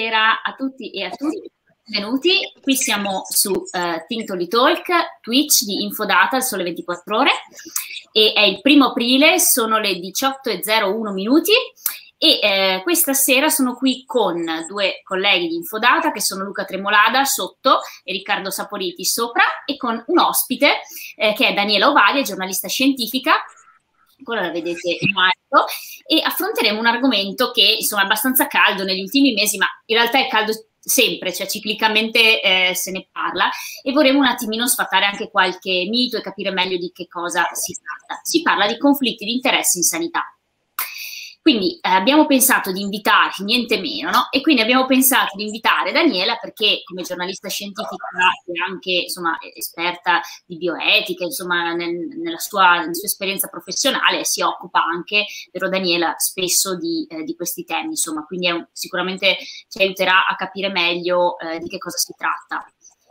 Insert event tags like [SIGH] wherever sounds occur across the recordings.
buonasera a tutti e a tutti. Benvenuti, qui siamo su uh, eh, Tintoli Talk, Twitch di Infodata, il sole 24 ore, e è il primo aprile, sono le 18.01 minuti e eh, questa sera sono qui con due colleghi di Infodata che sono Luca Tremolada sotto e Riccardo Saporiti sopra e con un ospite eh, che è Daniela Ovalia, giornalista scientifica Ancora la vedete in alto, e affronteremo un argomento che insomma è abbastanza caldo negli ultimi mesi, ma in realtà è caldo sempre, cioè ciclicamente eh, se ne parla e vorremmo un attimino sfatare anche qualche mito e capire meglio di che cosa si tratta. Si parla di conflitti di interessi in sanità. Quindi eh, abbiamo pensato di invitarci, niente meno, no? e quindi abbiamo pensato di invitare Daniela perché come giornalista scientifica e anche insomma, esperta di bioetica, insomma, nel, nella, sua, nella, sua, esperienza professionale si occupa anche, però Daniela, spesso di, eh, di questi temi, insomma, quindi un, sicuramente ci aiuterà a capire meglio eh, di che cosa si tratta.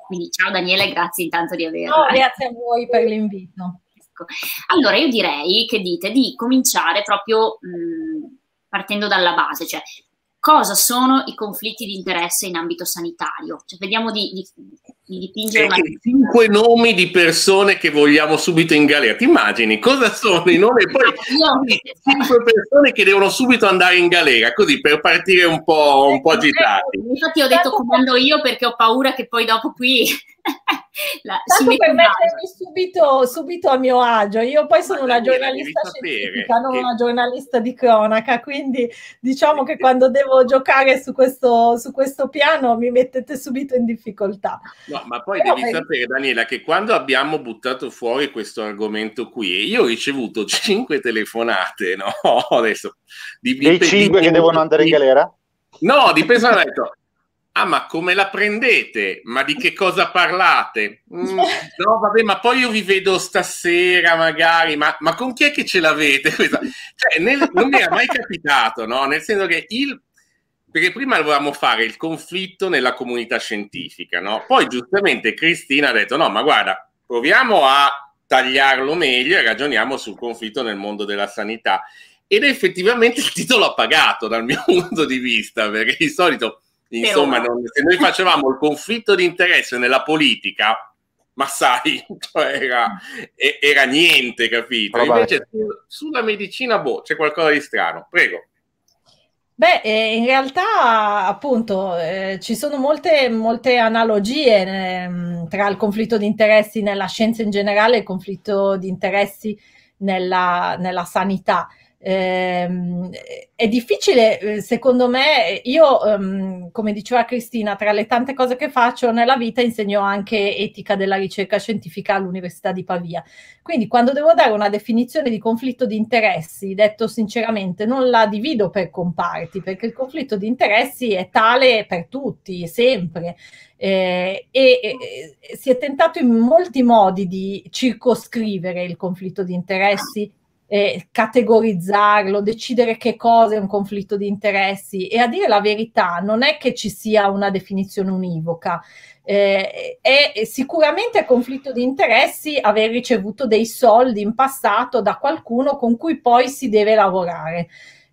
Quindi ciao Daniela e grazie intanto di averla. No, grazie a voi per l'invito. Ecco. Allora io direi che dite di cominciare proprio mh, partendo dalla base, cioè cosa sono i conflitti di interesse in ambito sanitario? Cioè, vediamo di, di di dipingere una... cinque nomi di persone che vogliamo subito in galera. Ti immagini cosa sono i nomi? no, poi cinque persone che devono subito andare in galera, così per partire un po', un po agitati. Infatti ho detto comando io perché ho paura che poi dopo qui... [LAUGHS] La, Tanto per mettermi subito, subito, a mio agio, io poi sono una giornalista scientifica, non che... una giornalista di cronaca, quindi diciamo che quando devo giocare su questo, su questo piano mi mettete subito in difficoltà. No, No, [LAUGHS] ma poi Però devi è... sapere, Daniela, che quando abbiamo buttato fuori questo argomento qui, io ho ricevuto [LAUGHS] cinque telefonate, no? [LAUGHS] Adesso, di, Dei di, cinque di, che devono andare in galera? No, di persone hanno detto, ah ma come la prendete? Ma di che cosa parlate? Mm, no vabbè, ma poi io vi vedo stasera magari, ma, ma con chi è che ce l'avete? Cioè, nel, non mi era mai capitato, no? Nel senso che il perché prima volevamo fare il conflitto nella comunità scientifica, no? Poi giustamente Cristina ha detto no, ma guarda, proviamo a tagliarlo meglio e ragioniamo sul conflitto nel mondo della sanità. Ed effettivamente il titolo ha pagato dal mio [LAUGHS] punto di vista, perché di solito, insomma, non, se noi facevamo il conflitto di interesse nella politica, ma sai, [LAUGHS] cioè, era, era niente, capito? Invece sulla medicina, boh, c'è qualcosa di strano. Prego. Beh, eh, in realtà appunto eh, ci sono molte, molte analogie né, ehm, tra il conflitto di interessi nella scienza in generale e il conflitto di interessi nella, nella sanità ehm, è difficile, eh, secondo me, io, ehm, come diceva Cristina, tra le tante cose che faccio nella vita insegno anche etica della ricerca scientifica all'Università di Pavia. Quindi quando devo dare una definizione di conflitto di interessi, detto sinceramente, non la divido per comparti, perché il conflitto di interessi è tale per tutti, sempre. Eh, e, e si è tentato in molti modi di circoscrivere il conflitto di interessi eh, categorizzarlo, decidere che cosa è un conflitto di interessi e a dire la verità non è che ci sia una definizione univoca. Eh, è sicuramente conflitto di interessi aver ricevuto dei soldi in passato da qualcuno con cui poi si deve lavorare.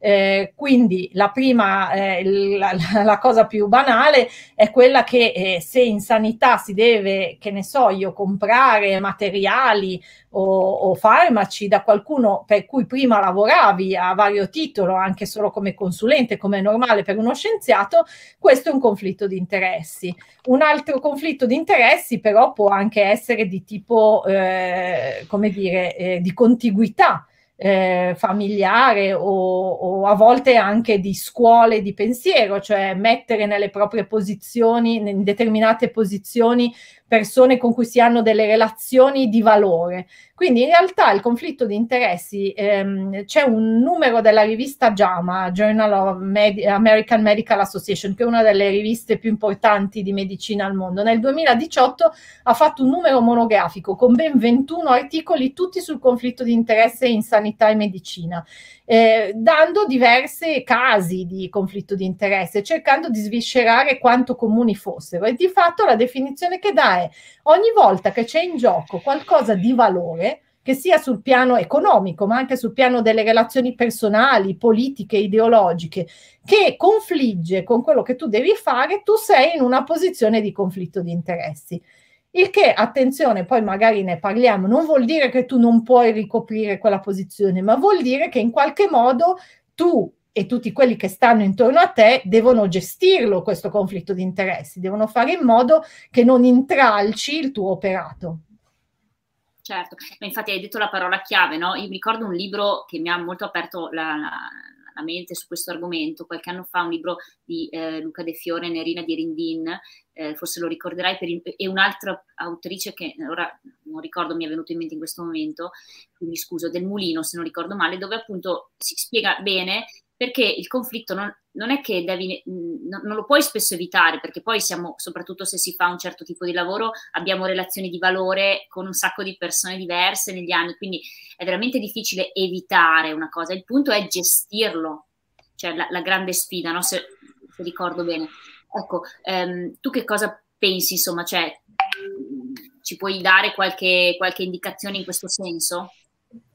Eh, quindi la prima, eh, la, [LAUGHS] la, cosa più banale è quella che eh, se in sanità si deve, che ne so io, comprare materiali o, o, farmaci da qualcuno per cui prima lavoravi a vario titolo, anche solo come consulente, come è normale per uno scienziato, questo è un conflitto di interessi. Un altro conflitto di interessi però può anche essere di tipo, eh, come dire, eh, di contiguità eh, familiare o, o, a volte anche di scuole di pensiero, cioè mettere nelle proprie posizioni, in determinate posizioni, persone con cui si hanno delle relazioni di valore. Quindi in realtà il conflitto di interessi, ehm, c'è un numero della rivista JAMA, Journal of Med- American Medical Association, che è una delle riviste più importanti di medicina al mondo. Nel 2018 ha fatto un numero monografico con ben 21 articoli, tutti sul conflitto di interesse in sanità sanità e medicina, eh, dando diversi casi di conflitto di interesse, cercando di sviscerare quanto comuni fossero. E di fatto la definizione che dà è ogni volta che c'è in gioco qualcosa di valore, che sia sul piano economico, ma anche sul piano delle relazioni personali, politiche, ideologiche, che confligge con quello che tu devi fare, tu sei in una posizione di conflitto di interessi. Il che, attenzione, poi magari ne parliamo, non vuol dire che tu non puoi ricoprire quella posizione, ma vuol dire che in qualche modo tu e tutti quelli che stanno intorno a te devono gestirlo questo conflitto di interessi, devono fare in modo che non intralci il tuo operato. Certo, infatti hai detto la parola chiave, no? Io ricordo un libro che mi ha molto aperto la, la mente su questo argomento. Qualche anno fa un libro di eh, Luca De Fiore Nerina di Rindin eh, forse lo ricorderai, per, e un'altra autrice che ora non ricordo, mi è venuto in mente in questo momento, mi scuso, del Mulino se non ricordo male, dove appunto si spiega bene perché il conflitto non, non è che devi, non, non lo puoi spesso evitare, perché poi siamo, soprattutto se si fa un certo tipo di lavoro, abbiamo relazioni di valore con un sacco di persone diverse negli anni, quindi è veramente difficile evitare una cosa, il punto è gestirlo, cioè la, la grande sfida, no? se, se ricordo bene. Ecco, ehm, tu che cosa pensi, insomma, cioè, ci puoi dare qualche, qualche indicazione in questo senso?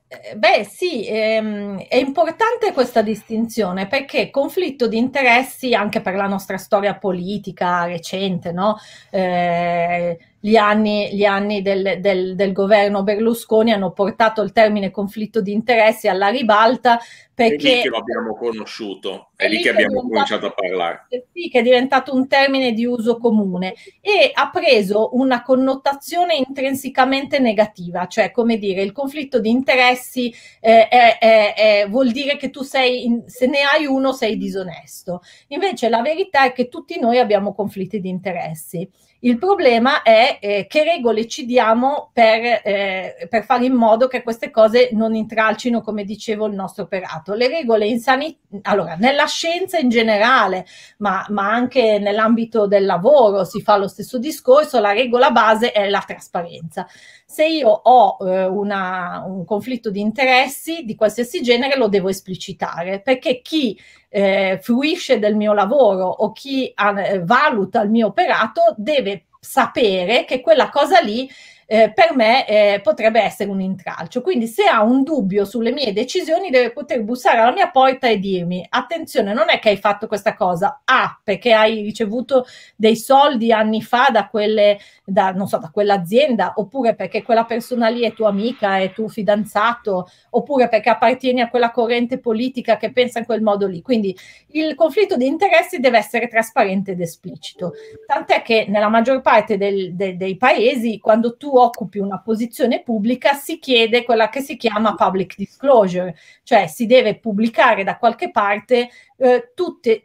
Eh, beh sì, ehm, è importante questa distinzione perché conflitto di interessi anche per la nostra storia politica recente, no? Eh, gli anni, gli anni del, del, del, governo Berlusconi hanno portato il termine conflitto di interessi alla ribalta perché... È lì che lo abbiamo conosciuto, è, è lì che abbiamo cominciato a parlare. Sì, che è diventato un termine di uso comune e ha preso una connotazione intrinsecamente negativa, cioè come dire il conflitto di interessi eh, è, è, vuol dire che tu sei, in, se ne hai uno sei disonesto. Invece la verità è che tutti noi abbiamo conflitti di interessi. Il problema è eh, che regole ci diamo per, eh, per, fare in modo che queste cose non intralcino, come dicevo, il nostro operato. Le regole in sanità, allora, nella scienza in generale, ma, ma anche nell'ambito del lavoro si fa lo stesso discorso, la regola base è la trasparenza. Se io ho eh, una, un conflitto di interessi di qualsiasi genere, lo devo esplicitare, perché chi eh, fruisce del mio lavoro o chi eh, valuta il mio operato deve sapere che quella cosa lì eh, per me eh, potrebbe essere un intralcio. Quindi se ha un dubbio sulle mie decisioni deve poter bussare alla mia porta e dirmi attenzione, non è che hai fatto questa cosa, ah, perché hai ricevuto dei soldi anni fa da, quelle, da, so, da quell'azienda, oppure perché quella persona lì è tua amica, è tuo fidanzato, oppure perché appartieni a quella corrente politica che pensa in quel modo lì. Quindi il conflitto di interessi deve essere trasparente ed esplicito. Tant'è che nella maggior parte del, del, dei paesi, quando tu occupi una posizione pubblica si chiede quella che si chiama public disclosure, cioè si deve pubblicare da qualche parte eh, tutti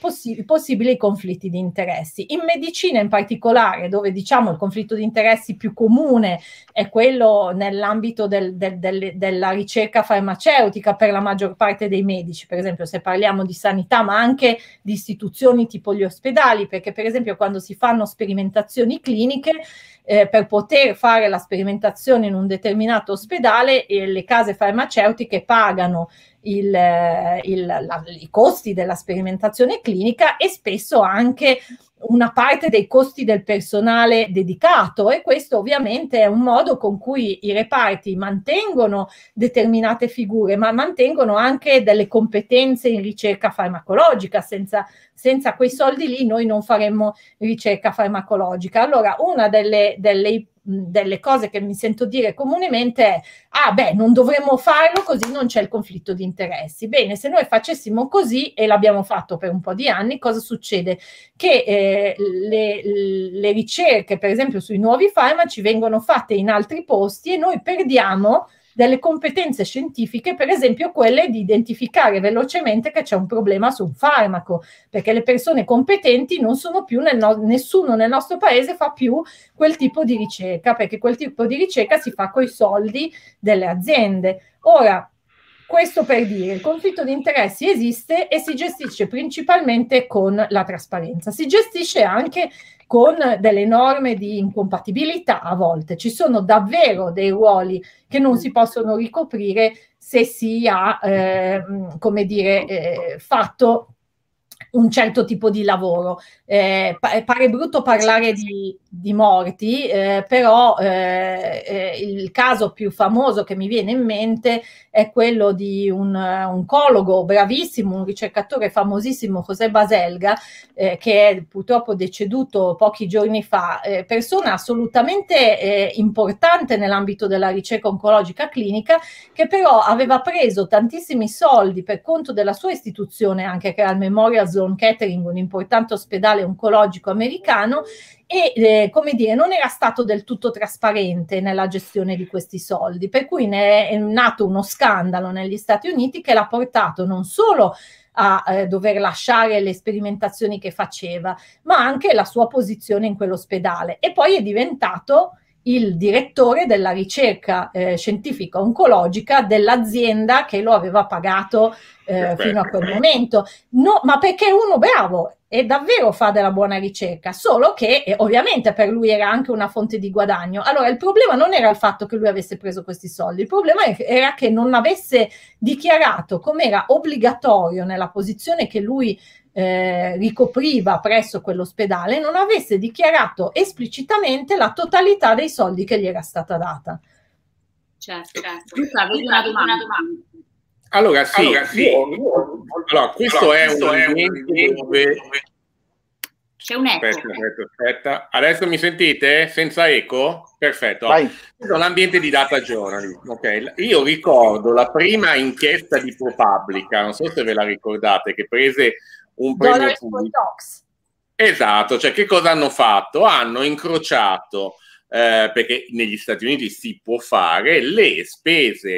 possi- i possibili conflitti di interessi. In medicina in particolare, dove diciamo il conflitto di interessi più comune è quello nell'ambito del, del, del, della ricerca farmaceutica per la maggior parte dei medici, per esempio se parliamo di sanità, ma anche di istituzioni tipo gli ospedali, perché per esempio quando si fanno sperimentazioni cliniche, eh, per poter fare la sperimentazione in un determinato ospedale eh, le case farmaceutiche pagano il, il, la, i costi della sperimentazione clinica e spesso anche una parte dei costi del personale dedicato e questo ovviamente è un modo con cui i reparti mantengono determinate figure ma mantengono anche delle competenze in ricerca farmacologica senza, senza quei soldi lì noi non faremmo ricerca farmacologica allora una delle, delle delle cose che mi sento dire comunemente è, ah beh, non dovremmo farlo così non c'è il conflitto di interessi. Bene, se noi facessimo così, e l'abbiamo fatto per un po' di anni, cosa succede? Che eh, le, le ricerche, per esempio, sui nuovi farmaci vengono fatte in altri posti e noi perdiamo delle competenze scientifiche, per esempio quelle di identificare velocemente che c'è un problema su un farmaco, perché le persone competenti non sono più, nel no- nessuno nel nostro paese fa più quel tipo di ricerca, perché quel tipo di ricerca si fa coi soldi delle aziende. Ora, questo per dire, il conflitto di interessi esiste e si gestisce principalmente con la trasparenza. Si gestisce anche con delle norme di incompatibilità a volte. Ci sono davvero dei ruoli che non si possono ricoprire se si ha, eh, come dire, eh, fatto un certo tipo di lavoro. Eh, eh, pare brutto parlare di, di morti, eh, però eh, eh, il caso più famoso che mi viene in mente è quello di un oncologo eh, bravissimo, un ricercatore famosissimo, José Baselga, che è purtroppo deceduto pochi giorni fa, persona assolutamente importante nell'ambito della ricerca oncologica clinica, che però aveva preso tantissimi soldi per conto della sua istituzione, anche che era il Memorial Zone Sloan Kettering, un importante ospedale oncologico americano, e eh, come dire, non era stato del tutto trasparente nella gestione di questi soldi, per cui ne è nato uno scandalo negli Stati Uniti che l'ha portato non solo a eh, dover lasciare le sperimentazioni che faceva, ma anche la sua posizione in quell'ospedale. E poi è diventato il direttore della ricerca eh, scientifica oncologica dell'azienda che lo aveva pagato eh, fino a quel momento. No, ma perché è uno bravo e davvero fa della buona ricerca, solo che eh, ovviamente per lui era anche una fonte di guadagno. Allora il problema non era il fatto che lui avesse preso questi soldi, il problema era che non avesse dichiarato come era obbligatorio nella posizione che lui eh, ricopriva presso quell'ospedale non avesse dichiarato esplicitamente la totalità dei soldi che gli era stata data. Certo, certo. avevi una domanda. Allora, sì, allora, sì. Io, io, allora questo, allora, è, questo un è un ambiente dove... C'è un eco. Aspetta, aspetta, aspetta. Adesso mi sentite? Senza eco? Perfetto. Vai. Sono l'ambiente di data journalism. Okay. Io ricordo la prima inchiesta di ProPublica, non so se ve la ricordate, che prese un premio pubblico. Esatto, cioè che cosa hanno fatto? Hanno incrociato, eh, perché negli Stati Uniti si può fare, le spese,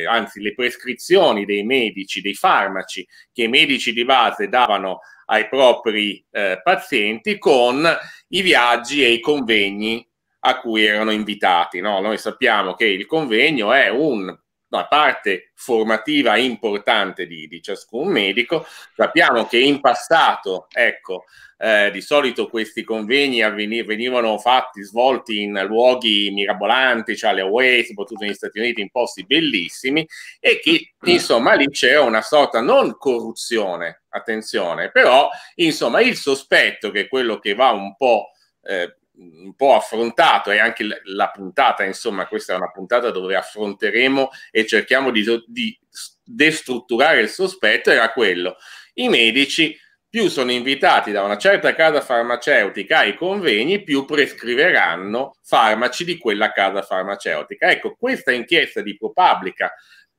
eh, anzi le prescrizioni dei medici, dei farmaci che i medici di base davano ai propri eh, pazienti con i viaggi e i convegni a cui erano invitati. No? Noi sappiamo che il convegno è un la parte formativa importante di, di ciascun medico. Sappiamo che in passato, ecco, eh, di solito questi convegni avveniv- venivano fatti, svolti in luoghi mirabolanti, cioè le away, soprattutto negli Stati Uniti, in posti bellissimi, e che insomma lì c'era una sorta non corruzione, attenzione, però insomma il sospetto che quello che va un po' eh, un po' affrontato e anche la puntata, insomma, questa è una puntata dove affronteremo e cerchiamo di, di destrutturare il sospetto, era quello. I medici più sono invitati da una certa casa farmaceutica ai convegni, più prescriveranno farmaci di quella casa farmaceutica. Ecco, questa inchiesta di ProPublica,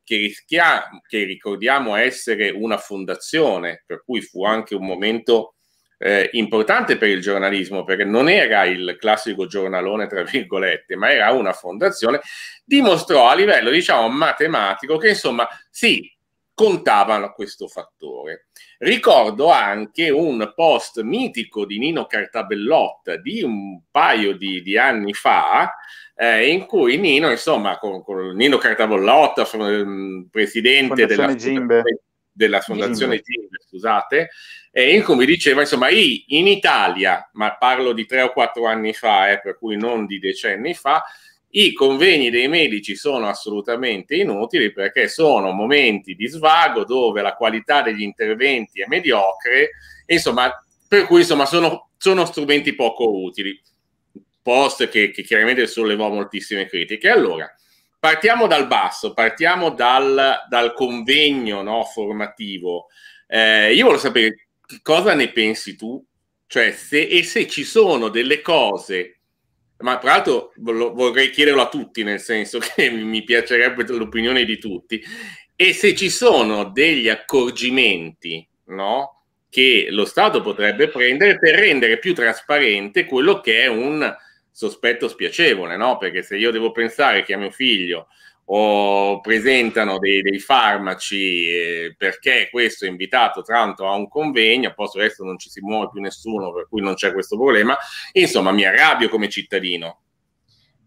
che, rischia, che ricordiamo essere una fondazione, per cui fu anche un momento eh, importante per il giornalismo, perché non era il classico giornalone, tra virgolette, ma era una fondazione, dimostrò a livello, diciamo, matematico che, insomma, sì, contavano questo fattore. Ricordo anche un post mitico di Nino Cartabellotta di un paio di, di anni fa, eh, in cui Nino, insomma, con, con Nino Cartabellotta, ehm, presidente Fondazione della... Gimbe della Fondazione Gimbe, scusate, e Incum mi diceva, insomma, in Italia, ma parlo di tre o quattro anni fa, eh, per cui non di decenni fa, i convegni dei medici sono assolutamente inutili perché sono momenti di svago dove la qualità degli interventi è mediocre, insomma, per cui insomma, sono, sono strumenti poco utili, post che, che chiaramente sollevò moltissime critiche. Allora, Partiamo dal basso, partiamo dal, dal convegno no, formativo. Eh, io voglio sapere che cosa ne pensi tu, cioè se, e se ci sono delle cose, ma tra l'altro vorrei chiederlo a tutti, nel senso che [LAUGHS] mi piacerebbe l'opinione di tutti, e se ci sono degli accorgimenti no, che lo Stato potrebbe prendere per rendere più trasparente quello che è un sospetto spiacevole, no? Perché se io devo pensare che a mio figlio o presentano dei, dei farmaci eh, perché questo è invitato tanto a un convegno, poi adesso non ci si muove più nessuno, per cui non c'è questo problema, insomma mi arrabbio come cittadino.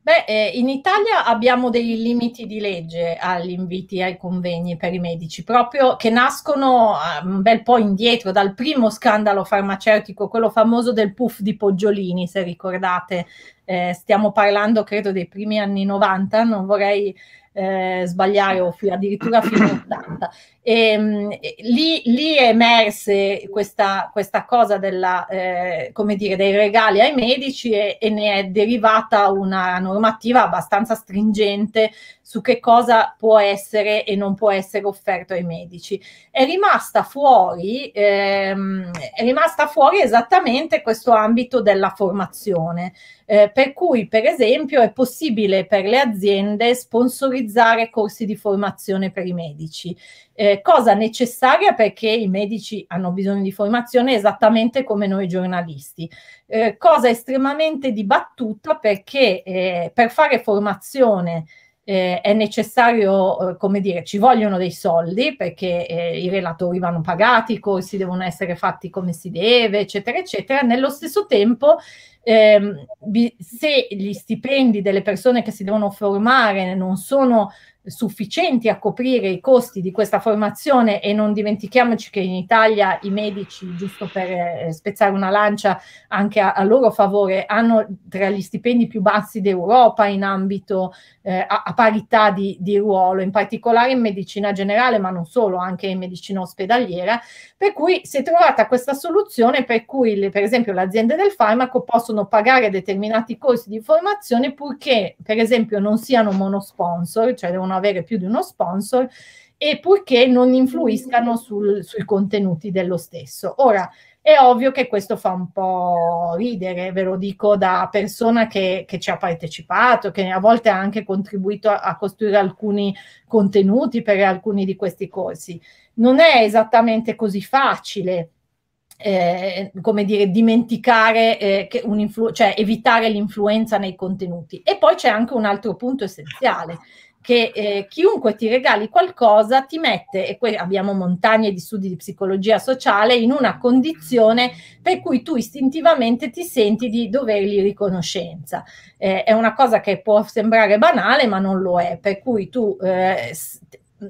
Beh, eh, in Italia abbiamo dei limiti di legge agli inviti ai convegni per i medici, proprio che nascono ah, un bel po' indietro dal primo scandalo farmaceutico, quello famoso del puff di Poggiolini, se ricordate. Eh, stiamo parlando, credo, dei primi anni 90, non vorrei eh, sbagliare o fi- addirittura fino all'80. 80. E, lì, lì, è emerse questa, questa cosa della, eh, dire, dei regali ai medici e, e, ne è derivata una normativa abbastanza stringente su che cosa può essere e non può essere offerto ai medici. È rimasta fuori, ehm, è rimasta fuori esattamente questo ambito della formazione, eh, per cui per esempio è possibile per le aziende sponsorizzare corsi di formazione per i medici, eh, cosa necessaria perché i medici hanno bisogno di formazione esattamente come noi giornalisti, eh, cosa estremamente dibattuta perché eh, per fare formazione eh, è necessario, eh, come dire, ci vogliono dei soldi perché eh, i relatori vanno pagati, i corsi devono essere fatti come si deve, eccetera, eccetera. Nello stesso tempo, ehm, se gli stipendi delle persone che si devono formare non sono sufficienti a coprire i costi di questa formazione e non dimentichiamoci che in Italia i medici, giusto per eh, spezzare una lancia anche a, a loro favore, hanno tra gli stipendi più bassi d'Europa in ambito eh, a, a, parità di, di, ruolo, in particolare in medicina generale, ma non solo, anche in medicina ospedaliera, per cui si è trovata questa soluzione per cui le, per esempio le aziende del farmaco possono pagare determinati corsi di formazione purché per esempio non siano monosponsor, cioè devono avere più di uno sponsor e purché non influiscano mm. sul, sui contenuti dello stesso. Ora, è ovvio che questo fa un po' ridere, ve lo dico da persona che, che ci ha partecipato, che a volte ha anche contribuito a, a, costruire alcuni contenuti per alcuni di questi corsi. Non è esattamente così facile. Eh, come dire, dimenticare, eh, cioè evitare l'influenza nei contenuti. E poi c'è anche un altro punto essenziale, che eh, chiunque ti regali qualcosa ti mette, e qui abbiamo montagne di studi di psicologia sociale, in una condizione per cui tu istintivamente ti senti di dovergli riconoscenza. Eh, è una cosa che può sembrare banale, ma non lo è, per cui tu eh,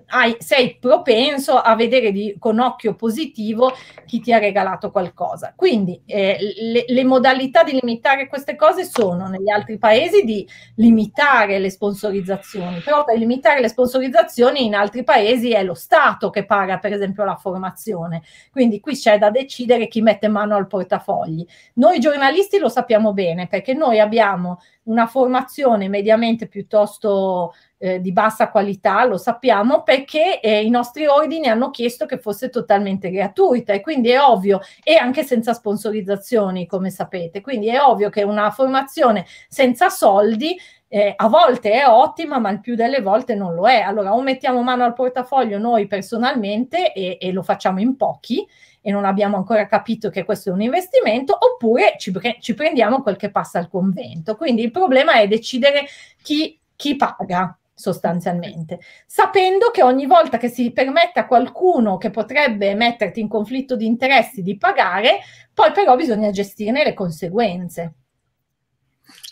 hai, sei propenso a vedere di, con occhio positivo chi ti ha regalato qualcosa. Quindi eh, le, le, modalità di limitare queste cose sono negli altri paesi di limitare le sponsorizzazioni, però per limitare le sponsorizzazioni in altri paesi è lo Stato che paga per esempio la formazione, quindi qui c'è da decidere chi mette mano al portafogli. Noi giornalisti lo sappiamo bene perché noi abbiamo una formazione mediamente piuttosto eh, di bassa qualità, lo sappiamo, perché eh, i nostri ordini hanno chiesto che fosse totalmente gratuita e quindi è ovvio, e anche senza sponsorizzazioni, come sapete, quindi è ovvio che una formazione senza soldi eh, a volte è ottima, ma il più delle volte non lo è. Allora, o mettiamo mano al portafoglio noi personalmente e, e lo facciamo in pochi, e non abbiamo ancora capito che questo è un investimento, oppure ci, pre- ci prendiamo quel che passa al convento. Quindi il problema è decidere chi, chi paga sostanzialmente, sapendo che ogni volta che si permette a qualcuno che potrebbe metterti in conflitto di interessi di pagare, poi però bisogna gestirne le conseguenze.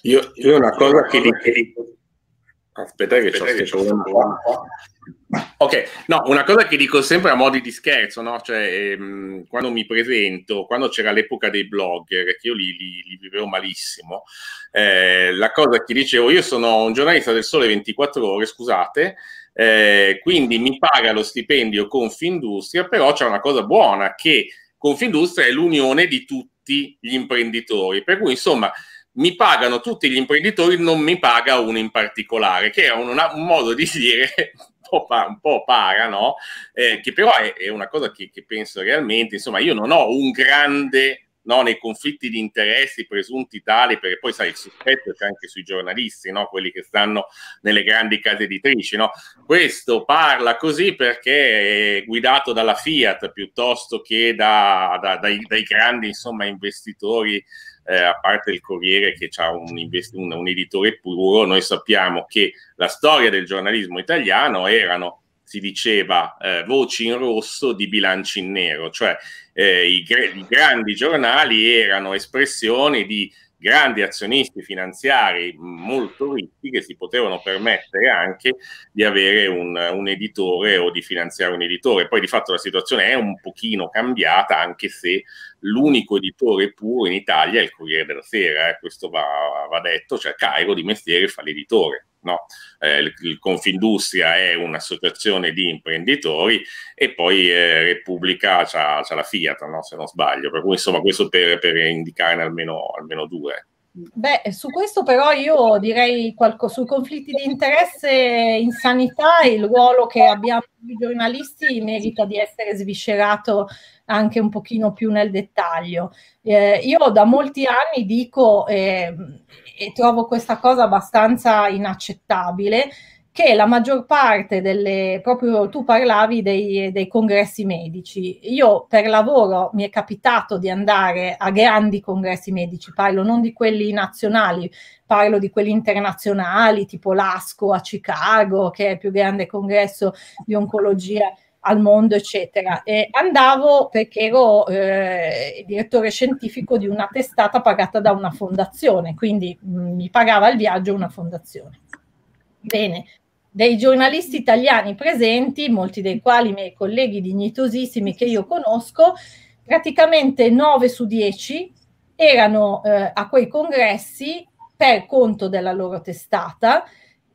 Io, io una cosa che... Aspetta che, Aspetta che, che, che c'ho, c'ho, c'ho, Ok, no, una cosa che dico sempre a modi di scherzo, no? cioè, ehm, quando mi presento, quando c'era l'epoca dei blogger, che io li, li, li vivevo malissimo, eh, la cosa che dicevo, io sono un giornalista del Sole 24 ore, scusate, eh, quindi mi paga lo stipendio Confindustria, però c'è una cosa buona, che Confindustria è l'unione di tutti gli imprenditori, per cui insomma mi pagano tutti gli imprenditori, non mi paga uno in particolare, che era un, un modo di dire po', pa- un po para, no? Eh, che però è, è una cosa che, che, penso realmente, insomma, io non ho un grande... No, nei conflitti di interessi presunti tali, perché poi sai, il sospetto c'è anche sui giornalisti, no? quelli che stanno nelle grandi case editrici. No? Questo parla così perché è guidato dalla Fiat piuttosto che da, da, dai, dai, grandi insomma, investitori eh, a parte il Corriere che ha un, un, un editore puro, noi sappiamo che la storia del giornalismo italiano erano si diceva eh, voci in rosso di bilanci in nero, cioè eh, i, gr- i, grandi giornali erano espressioni di grandi azionisti finanziari molto ricchi che si potevano permettere anche di avere un, un, editore o di finanziare un editore. Poi di fatto la situazione è un pochino cambiata anche se l'unico editore puro in Italia è il Corriere della Sera, eh, questo va, va detto, cioè Cairo di mestiere fa l'editore No? Eh, il, il Confindustria è un'associazione di imprenditori e poi eh, Repubblica c'è la Fiat, no? se non sbaglio. Per cui insomma questo per, per indicarne almeno, almeno due. Beh, su questo però io direi qualcosa sui conflitti di interesse in sanità il ruolo che abbiamo i giornalisti merita di essere sviscerato anche un pochino più nel dettaglio. Eh, io da molti anni dico eh, e trovo questa cosa abbastanza inaccettabile che la maggior parte delle, proprio tu parlavi dei, dei, congressi medici, io per lavoro mi è capitato di andare a grandi congressi medici, parlo non di quelli nazionali, parlo di quelli internazionali tipo l'ASCO a Chicago, che è il più grande congresso di oncologia al mondo, eccetera. E andavo perché ero eh, direttore scientifico di una testata pagata da una fondazione, quindi mh, mm, mi pagava il viaggio una fondazione. Bene, dei giornalisti italiani presenti, molti dei quali miei colleghi dignitosissimi che io conosco, praticamente 9 su 10 erano eh, a quei congressi per conto della loro testata,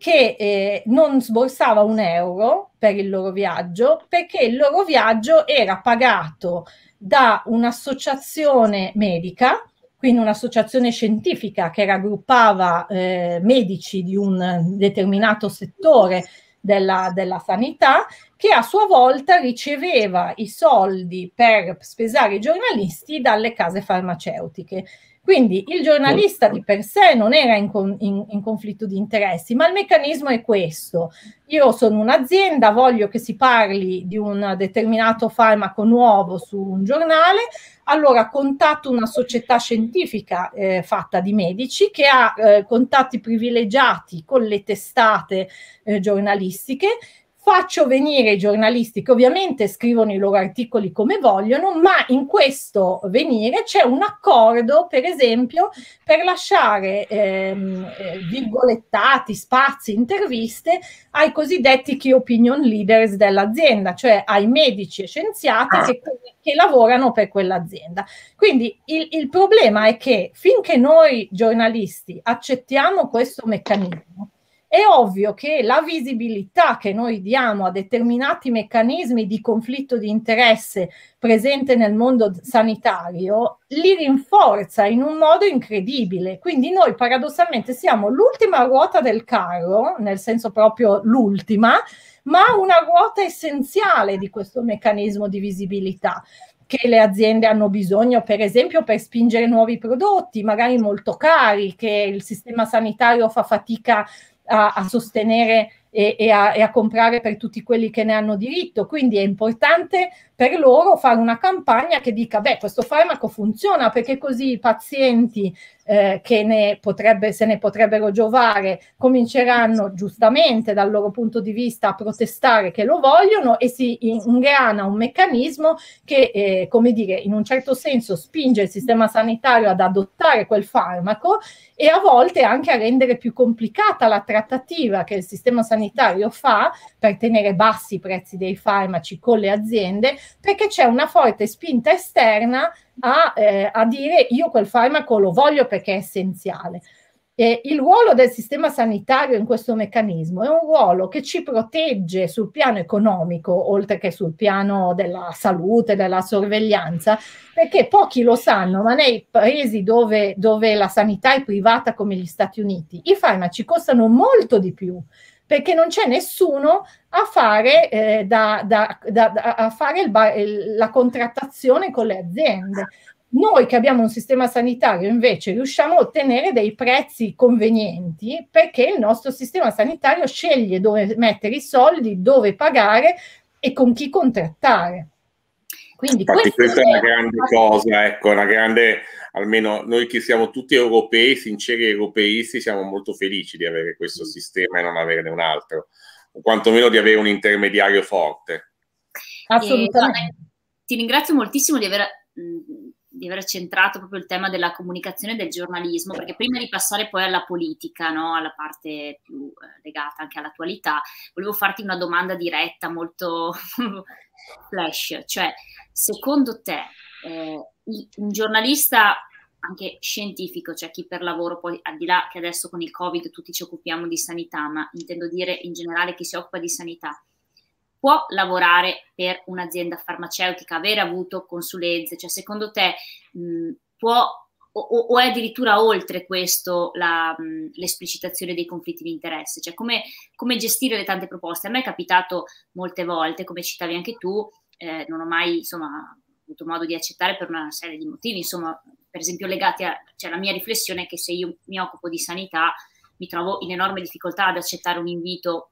che eh, non sborsava un euro per il loro viaggio perché il loro viaggio era pagato da un'associazione medica, quindi un'associazione scientifica che raggruppava eh, medici di un determinato settore della, della, sanità, che a sua volta riceveva i soldi per spesare i giornalisti dalle case farmaceutiche. Quindi il giornalista di per sé non era in, con, in, in, conflitto di interessi, ma il meccanismo è questo. Io sono un'azienda, voglio che si parli di un determinato farmaco nuovo su un giornale, allora contatto una società scientifica eh, fatta di medici che ha eh, contatti privilegiati con le testate eh, giornalistiche faccio venire i giornalisti che ovviamente scrivono i loro articoli come vogliono, ma in questo venire c'è un accordo, per esempio, per lasciare ehm, eh, virgolettati, spazi, interviste ai cosiddetti key opinion leaders dell'azienda, cioè ai medici e scienziati ah. che, che lavorano per quell'azienda. Quindi il, il problema è che finché noi giornalisti accettiamo questo meccanismo, è ovvio che la visibilità che noi diamo a determinati meccanismi di conflitto di interesse presente nel mondo sanitario li rinforza in un modo incredibile. Quindi noi paradossalmente siamo l'ultima ruota del carro, nel senso proprio l'ultima, ma una ruota essenziale di questo meccanismo di visibilità che le aziende hanno bisogno, per esempio, per spingere nuovi prodotti, magari molto cari, che il sistema sanitario fa fatica a a, a sostenere e, e, a, e, a, comprare per tutti quelli che ne hanno diritto. Quindi è importante per loro fare una campagna che dica, beh, questo farmaco funziona perché così i pazienti eh, che ne potrebbe, se ne potrebbero giovare cominceranno giustamente dal loro punto di vista a protestare che lo vogliono e si ingrana un meccanismo che, eh, come dire, in un certo senso spinge il sistema sanitario ad adottare quel farmaco e a volte anche a rendere più complicata la trattativa che il sistema sanitario fa per tenere bassi i prezzi dei farmaci con le aziende perché c'è una forte spinta esterna a, eh, a dire io quel farmaco lo voglio perché è essenziale. Eh, il ruolo del sistema sanitario in questo meccanismo è un ruolo che ci protegge sul piano economico, oltre che sul piano della salute, della sorveglianza, perché pochi lo sanno, ma nei paesi dove, dove la sanità è privata come gli Stati Uniti, i farmaci costano molto di più perché non c'è nessuno a fare, eh, da, da, da, a fare il, la contrattazione con le aziende. Noi che abbiamo un sistema sanitario invece riusciamo a ottenere dei prezzi convenienti perché il nostro sistema sanitario sceglie dove mettere i soldi, dove pagare e con chi contrattare. Quindi Infatti, questa è una grande cosa, ecco, una grande almeno noi che siamo tutti europei, sinceri europeisti, siamo molto felici di avere questo mm. sistema e non averne un altro, o quantomeno di avere un intermediario forte. Eh, Assolutamente. Eh, ti ringrazio moltissimo di aver, mm, di aver centrato proprio il tema della comunicazione e del giornalismo, perché prima di passare poi alla politica, no, alla parte più eh, legata anche all'attualità, volevo farti una domanda diretta molto [LAUGHS] flash, cioè secondo te... Eh, un giornalista anche scientifico, cioè chi per lavoro, poi al di là che adesso con il Covid tutti ci occupiamo di sanità, ma intendo dire in generale chi si occupa di sanità, può lavorare per un'azienda farmaceutica, avere avuto consulenze, cioè secondo te mh, può o, o, è addirittura oltre questo la, mh, l'esplicitazione dei conflitti di interesse? Cioè come, come gestire le tante proposte? A me è capitato molte volte, come citavi anche tu, eh, non ho mai insomma avuto modo di accettare per una serie di motivi, insomma, per esempio legati a cioè, mia riflessione che se io mi occupo di sanità mi trovo in enorme difficoltà ad accettare un invito,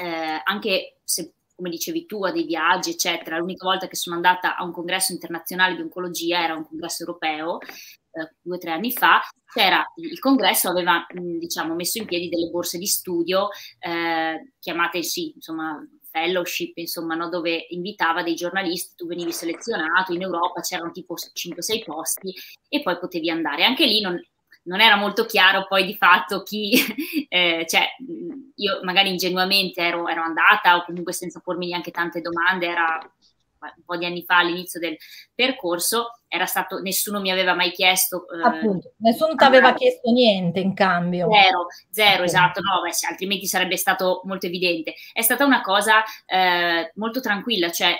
eh, anche se, come dicevi tu, a dei viaggi, eccetera. L'unica volta che sono andata a un congresso internazionale di oncologia era un congresso europeo, eh, due o tre anni fa, c'era il congresso aveva mh, diciamo, messo in piedi delle borse di studio eh, chiamate sì, insomma fellowship, insomma, no? dove invitava dei giornalisti, tu venivi selezionato, in Europa c'erano tipo 5-6 posti e poi potevi andare. Anche lì non, non era molto chiaro poi di fatto chi, [LAUGHS] eh, cioè io magari ingenuamente ero, ero, andata o comunque senza pormi neanche tante domande, era un po' di anni fa all'inizio del percorso, era stato, nessuno mi aveva mai chiesto. Eh, Appunto, nessuno ti aveva chiesto niente in cambio. Zero, zero, okay. esatto, no, beh, altrimenti sarebbe stato molto evidente. È stata una cosa eh, molto tranquilla, cioè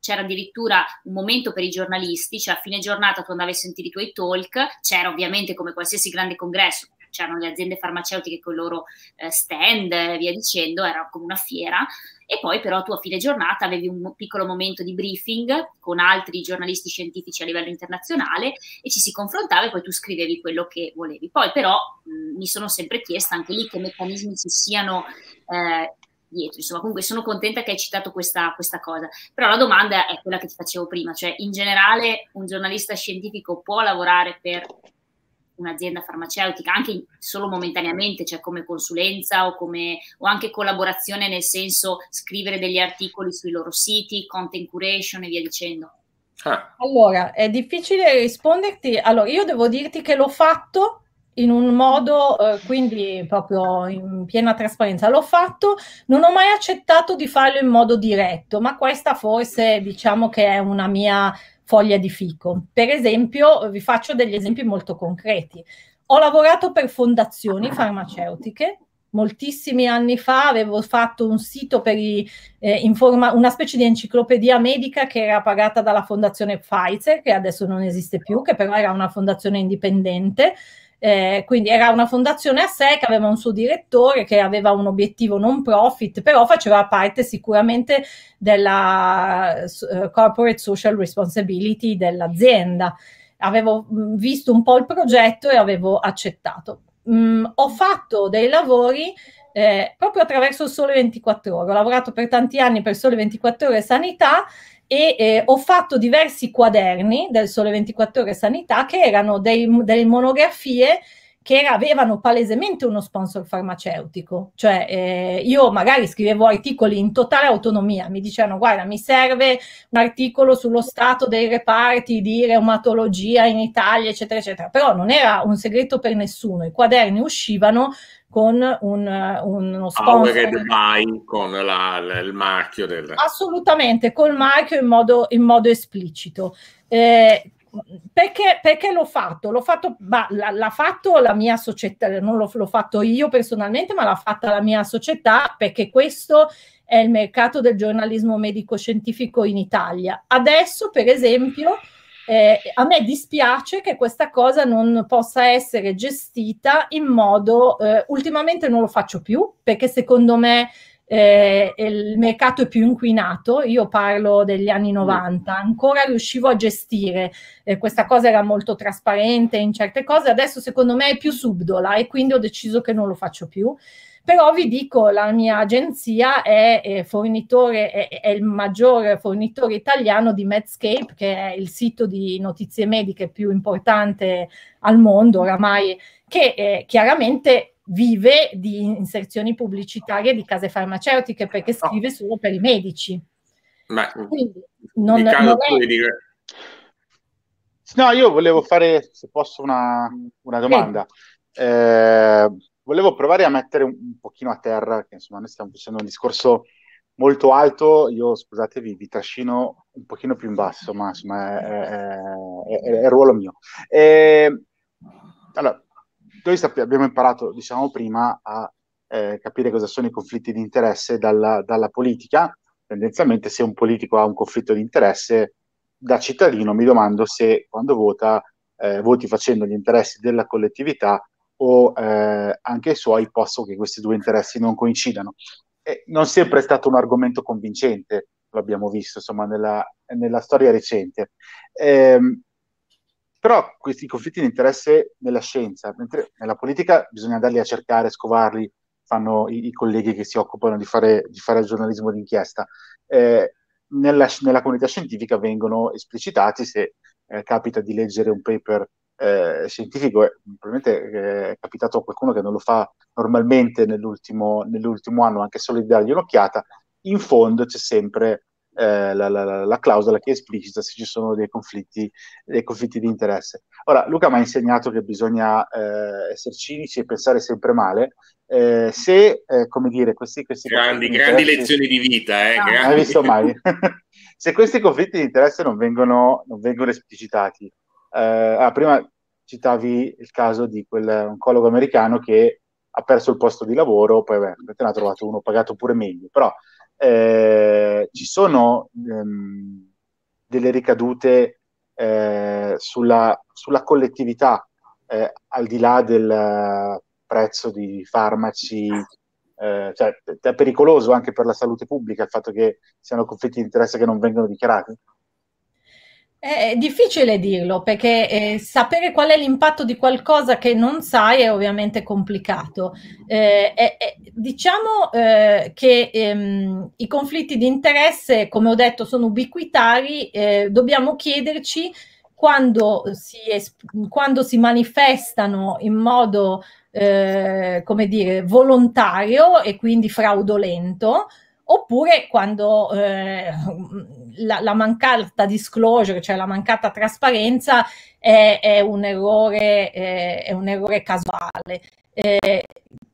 c'era addirittura un momento per i giornalisti, cioè a fine giornata tu andavi a sentire i tuoi talk, c'era ovviamente come qualsiasi grande congresso, c'erano le aziende farmaceutiche con i loro eh, stand e via dicendo, era come una fiera, e poi però tu a fine giornata avevi un piccolo momento di briefing con altri giornalisti scientifici a livello internazionale e ci si confrontava e poi tu scrivevi quello che volevi. Poi però mh, mi sono sempre chiesta anche lì che meccanismi ci siano eh, dietro, insomma comunque sono contenta che hai citato questa, questa cosa, però la domanda è quella che ti facevo prima, cioè in generale un giornalista scientifico può lavorare per un'azienda farmaceutica, anche solo momentaneamente, cioè come consulenza o, come, o anche collaborazione nel senso scrivere degli articoli sui loro siti, content curation e via dicendo? Ah. Allora, è difficile risponderti. Allora, io devo dirti che l'ho fatto in un modo, eh, quindi proprio in piena trasparenza, l'ho fatto, non ho mai accettato di farlo in modo diretto, ma questa forse diciamo che è una mia foglia di fico. Per esempio, vi faccio degli esempi molto concreti. Ho lavorato per fondazioni farmaceutiche. Moltissimi anni fa avevo fatto un sito per i, eh, informa- una specie di enciclopedia medica che era pagata dalla fondazione Pfizer, che adesso non esiste più, che però era una fondazione indipendente eh, quindi era una fondazione a sé che aveva un suo direttore, che aveva un obiettivo non profit, però faceva parte sicuramente della uh, corporate social responsibility dell'azienda. Avevo mm, visto un po' il progetto e avevo accettato. Mm, ho fatto dei lavori eh, proprio attraverso il Sole 24 Ore. Ho lavorato per tanti anni per Sole 24 Ore Sanità e eh, ho fatto diversi quaderni del Sole 24 Ore Sanità che erano dei, delle monografie che era, avevano palesemente uno sponsor farmaceutico. Cioè, eh, io magari scrivevo articoli in totale autonomia, mi dicevano, guarda, mi serve un articolo sullo stato dei reparti di reumatologia in Italia, eccetera, eccetera. Però non era un segreto per nessuno, i quaderni uscivano con un, uno sponsor. con la, la, il marchio del... Assolutamente, col marchio in modo, in modo esplicito. Eh, perché, perché l'ho fatto? L'ho fatto ma, l'ha, fatto la mia società, non l'ho, l'ho fatto io personalmente, ma l'ha fatta la mia società perché questo è il mercato del giornalismo medico-scientifico in Italia. Adesso, per esempio, eh, a me dispiace che questa cosa non possa essere gestita in modo, eh, ultimamente non lo faccio più, perché secondo me eh, il mercato è più inquinato, io parlo degli anni 90, mm. ancora riuscivo a gestire, eh, questa cosa era molto trasparente in certe cose, adesso secondo me è più subdola e quindi ho deciso che non lo faccio più. Però vi dico, la mia agenzia è, è fornitore, è, è il maggior fornitore italiano di Medscape, che è il sito di notizie mediche più importante al mondo oramai, che eh, chiaramente vive di inserzioni pubblicitarie di case farmaceutiche perché scrive solo per i medici. Beh, Quindi non, non è... dire. No, io volevo fare, se posso, una, una domanda. Eh, volevo provare a mettere un, un, pochino a terra, che insomma noi stiamo facendo un discorso molto alto, io scusatevi, vi trascino un pochino più in basso, ma insomma è, è, è, è il ruolo mio. Eh, allora, noi sappi- abbiamo imparato, diciamo prima, a eh, capire cosa sono i conflitti di interesse dalla, dalla, politica. Tendenzialmente, se un politico ha un conflitto di interesse, da cittadino mi domando se quando vota eh, voti facendo gli interessi della collettività o eh, anche i suoi, posso che questi due interessi non coincidano. E non sempre è stato un argomento convincente, l'abbiamo visto insomma nella, nella storia recente. Ehm, però questi conflitti di interesse nella scienza, mentre nella politica bisogna andarli a cercare, scovarli, fanno i, i colleghi che si occupano di fare, di fare il giornalismo d'inchiesta. Eh, nella, nella, comunità scientifica vengono esplicitati se eh, capita di leggere un paper eh, scientifico, eh, probabilmente eh, è capitato a qualcuno che non lo fa normalmente nell'ultimo, nell'ultimo anno, anche solo di dargli un'occhiata, in fondo c'è sempre eh, la, la, la, clausola che esplicita se ci sono dei conflitti, dei conflitti di interesse. Ora, Luca mi ha insegnato che bisogna eh, essere cinici e pensare sempre male. Eh, se, eh, come dire, questi, questi grandi, grandi lezioni di vita, eh, ah. no, non hai [LAUGHS] visto mai. [LAUGHS] se questi conflitti di interesse non vengono, non vengono esplicitati, eh, ah, prima citavi il caso di quel oncologo americano che ha perso il posto di lavoro, poi beh, ne ha trovato uno pagato pure meglio, però eh, ci sono ehm, delle ricadute eh, sulla, sulla, collettività, eh, al di là del prezzo di farmaci. Eh, cioè, è pericoloso anche per la salute pubblica il fatto che siano conflitti di interesse che non vengono dichiarati? È difficile dirlo perché eh, sapere qual è l'impatto di qualcosa che non sai è ovviamente complicato. Eh, è, diciamo eh, che ehm, i conflitti di interesse, come ho detto, sono ubiquitari, eh, dobbiamo chiederci quando si, quando si, manifestano in modo, eh, come dire, volontario e quindi fraudolento oppure quando eh, la, la, mancata disclosure, cioè la mancata trasparenza, è, è, un, errore, è, eh, è un errore casuale. Eh,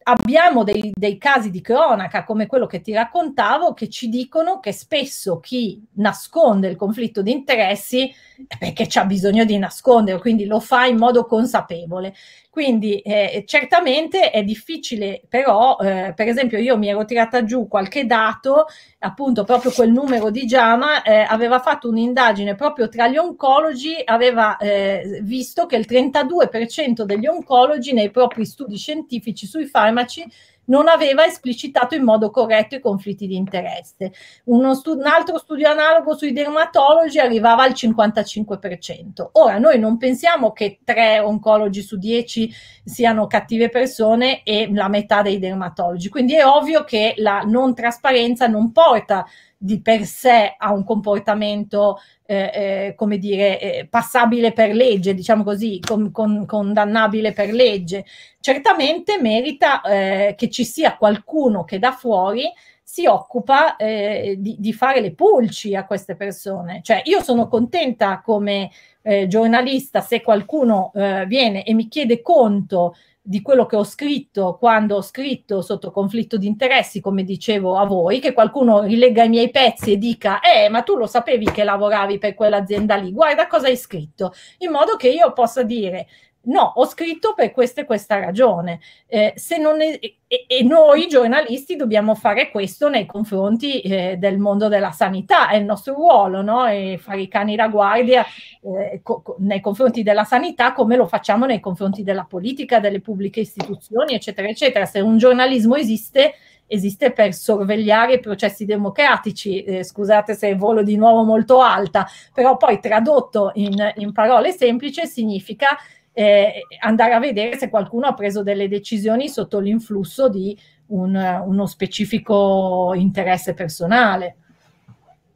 abbiamo dei, dei, casi di cronaca come quello che ti raccontavo che ci dicono che spesso chi nasconde il conflitto di interessi è perché c'ha bisogno di nasconderlo, quindi lo fa in modo consapevole. Quindi eh, certamente è difficile, però eh, per esempio io mi ero tirata giù qualche dato, appunto proprio quel numero di Giama eh, aveva fatto un'indagine proprio tra gli oncologi, aveva eh, visto che il 32% degli oncologi nei propri studi scientifici sui farmaci farmaci non aveva esplicitato in modo corretto i conflitti di interesse. Stu- un altro studio analogo sui dermatologi arrivava al 55%. Ora, noi non pensiamo che tre oncologi su dieci siano cattive persone e la metà dei dermatologi, quindi è ovvio che la non trasparenza non porta di per sé ha un comportamento, eh, eh, come dire, eh, passabile per legge, diciamo così, con, con, condannabile per legge, certamente merita eh, che ci sia qualcuno che da fuori si occupa eh, di, di, fare le pulci a queste persone. Cioè, io sono contenta come eh, giornalista se qualcuno viene e mi chiede conto di quello che ho scritto quando ho scritto sotto conflitto di interessi, come dicevo a voi, che qualcuno rilegga i miei pezzi e dica, eh, ma tu lo sapevi che lavoravi per quell'azienda lì, guarda cosa hai scritto, in modo che io possa dire, no, ho scritto per questa e questa ragione. Eh, è, e, e, noi giornalisti dobbiamo fare questo nei confronti eh, del mondo della sanità, è il nostro ruolo, no? E fare i cani da guardia eh, co- nei confronti della sanità come lo facciamo nei confronti della politica, delle pubbliche istituzioni, eccetera, eccetera. Se un giornalismo esiste, esiste per sorvegliare i processi democratici, eh, scusate se volo di nuovo molto alta, però poi tradotto in, in parole semplici significa eh, andare a vedere se qualcuno ha preso delle decisioni sotto l'influsso di un, uno specifico interesse personale.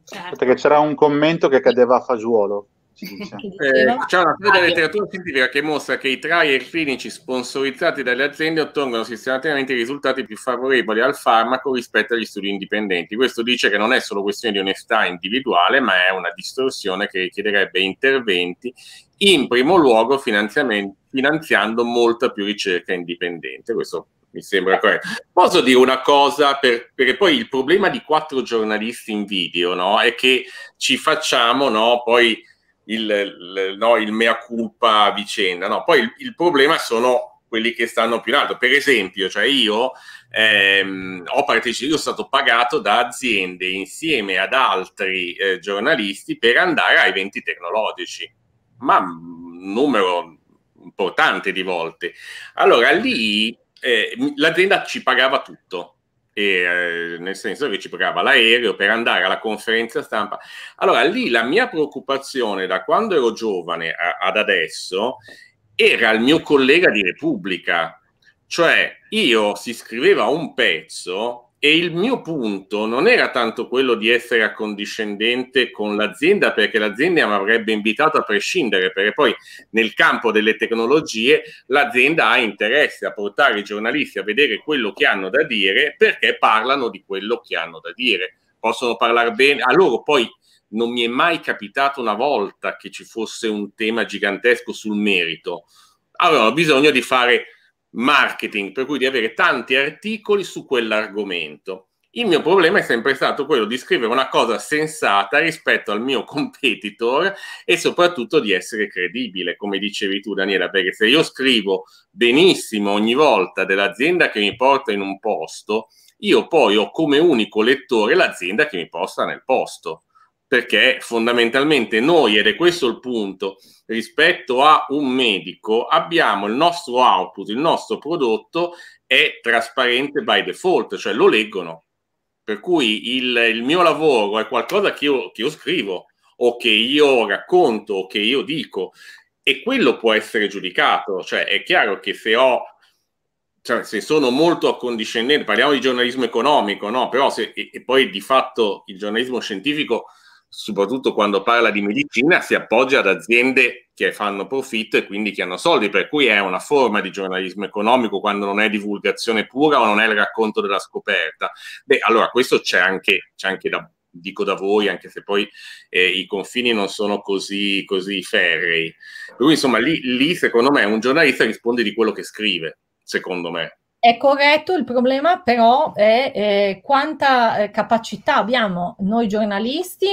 Certo. Perché c'era un commento che cadeva a fagiolo eh, c'è una storia della letteratura scientifica che mostra che i trial clinici sponsorizzati dalle aziende ottengono sistematicamente risultati più favorevoli al farmaco rispetto agli studi indipendenti. Questo dice che non è solo questione di onestà individuale, ma è una distorsione che richiederebbe interventi, in primo luogo finanziando molta più ricerca indipendente. Questo mi sembra corretto. Posso dire una cosa? Per, perché poi il problema di quattro giornalisti in video no, è che ci facciamo no, poi il, il, no, il mea culpa vicenda. No? Poi il, il, problema sono quelli che stanno più in alto. Per esempio, cioè io ehm, ho partecipato, io sono stato pagato da aziende insieme ad altri eh, giornalisti per andare a eventi tecnologici, ma un mm, numero importante di volte. Allora lì eh, l'azienda ci pagava tutto e, eh, nel senso che ci pagava l'aereo per andare alla conferenza stampa. Allora lì la mia preoccupazione da quando ero giovane a, ad adesso era il mio collega di Repubblica, cioè io si scriveva un pezzo e il mio punto non era tanto quello di essere accondiscendente con l'azienda, perché l'azienda mi avrebbe invitato a prescindere, perché poi nel campo delle tecnologie l'azienda ha interesse a portare i giornalisti a vedere quello che hanno da dire, perché parlano di quello che hanno da dire. Possono parlare bene, a loro poi non mi è mai capitato una volta che ci fosse un tema gigantesco sul merito. Avevano bisogno di fare marketing, per cui di avere tanti articoli su quell'argomento. Il mio problema è sempre stato quello di scrivere una cosa sensata rispetto al mio [LAUGHS] competitor e soprattutto di essere credibile, come dicevi tu Daniela, perché se io scrivo benissimo ogni volta dell'azienda che mi porta in un posto, io poi ho come unico lettore l'azienda che mi porta nel posto perché fondamentalmente noi, ed è questo il punto, rispetto a un medico abbiamo il nostro output, il nostro prodotto è trasparente by default, cioè lo leggono. Per cui il, il mio lavoro è qualcosa che io, che io scrivo o che io racconto o che io dico e quello può essere giudicato, cioè è chiaro che se ho cioè, se sono molto accondiscendente, parliamo di giornalismo economico, no? Però se e, e poi di fatto il giornalismo scientifico soprattutto quando parla di medicina, si appoggia ad aziende che fanno profitto e quindi che hanno soldi, per cui è una forma di giornalismo economico quando non è divulgazione pura o non è il racconto della scoperta. Beh, allora questo c'è anche, c'è anche da, dico da voi, anche se poi eh, i confini non sono così, così ferrei. Per cui insomma lì, lì secondo me un giornalista risponde di quello che scrive, secondo me. È corretto, il problema però è eh, quanta eh, capacità abbiamo noi giornalisti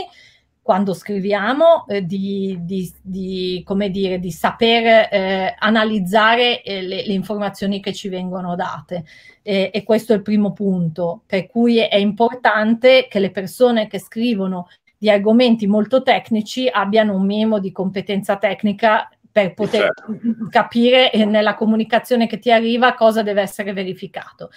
quando scriviamo, eh, di, di, di, come dire, di saper eh, analizzare eh, le, le, informazioni che ci vengono date. e questo è il primo punto, per cui è importante che le persone che scrivono di argomenti molto tecnici abbiano un minimo di competenza tecnica per eh, poter certo. capire eh, nella comunicazione che ti arriva cosa deve essere verificato.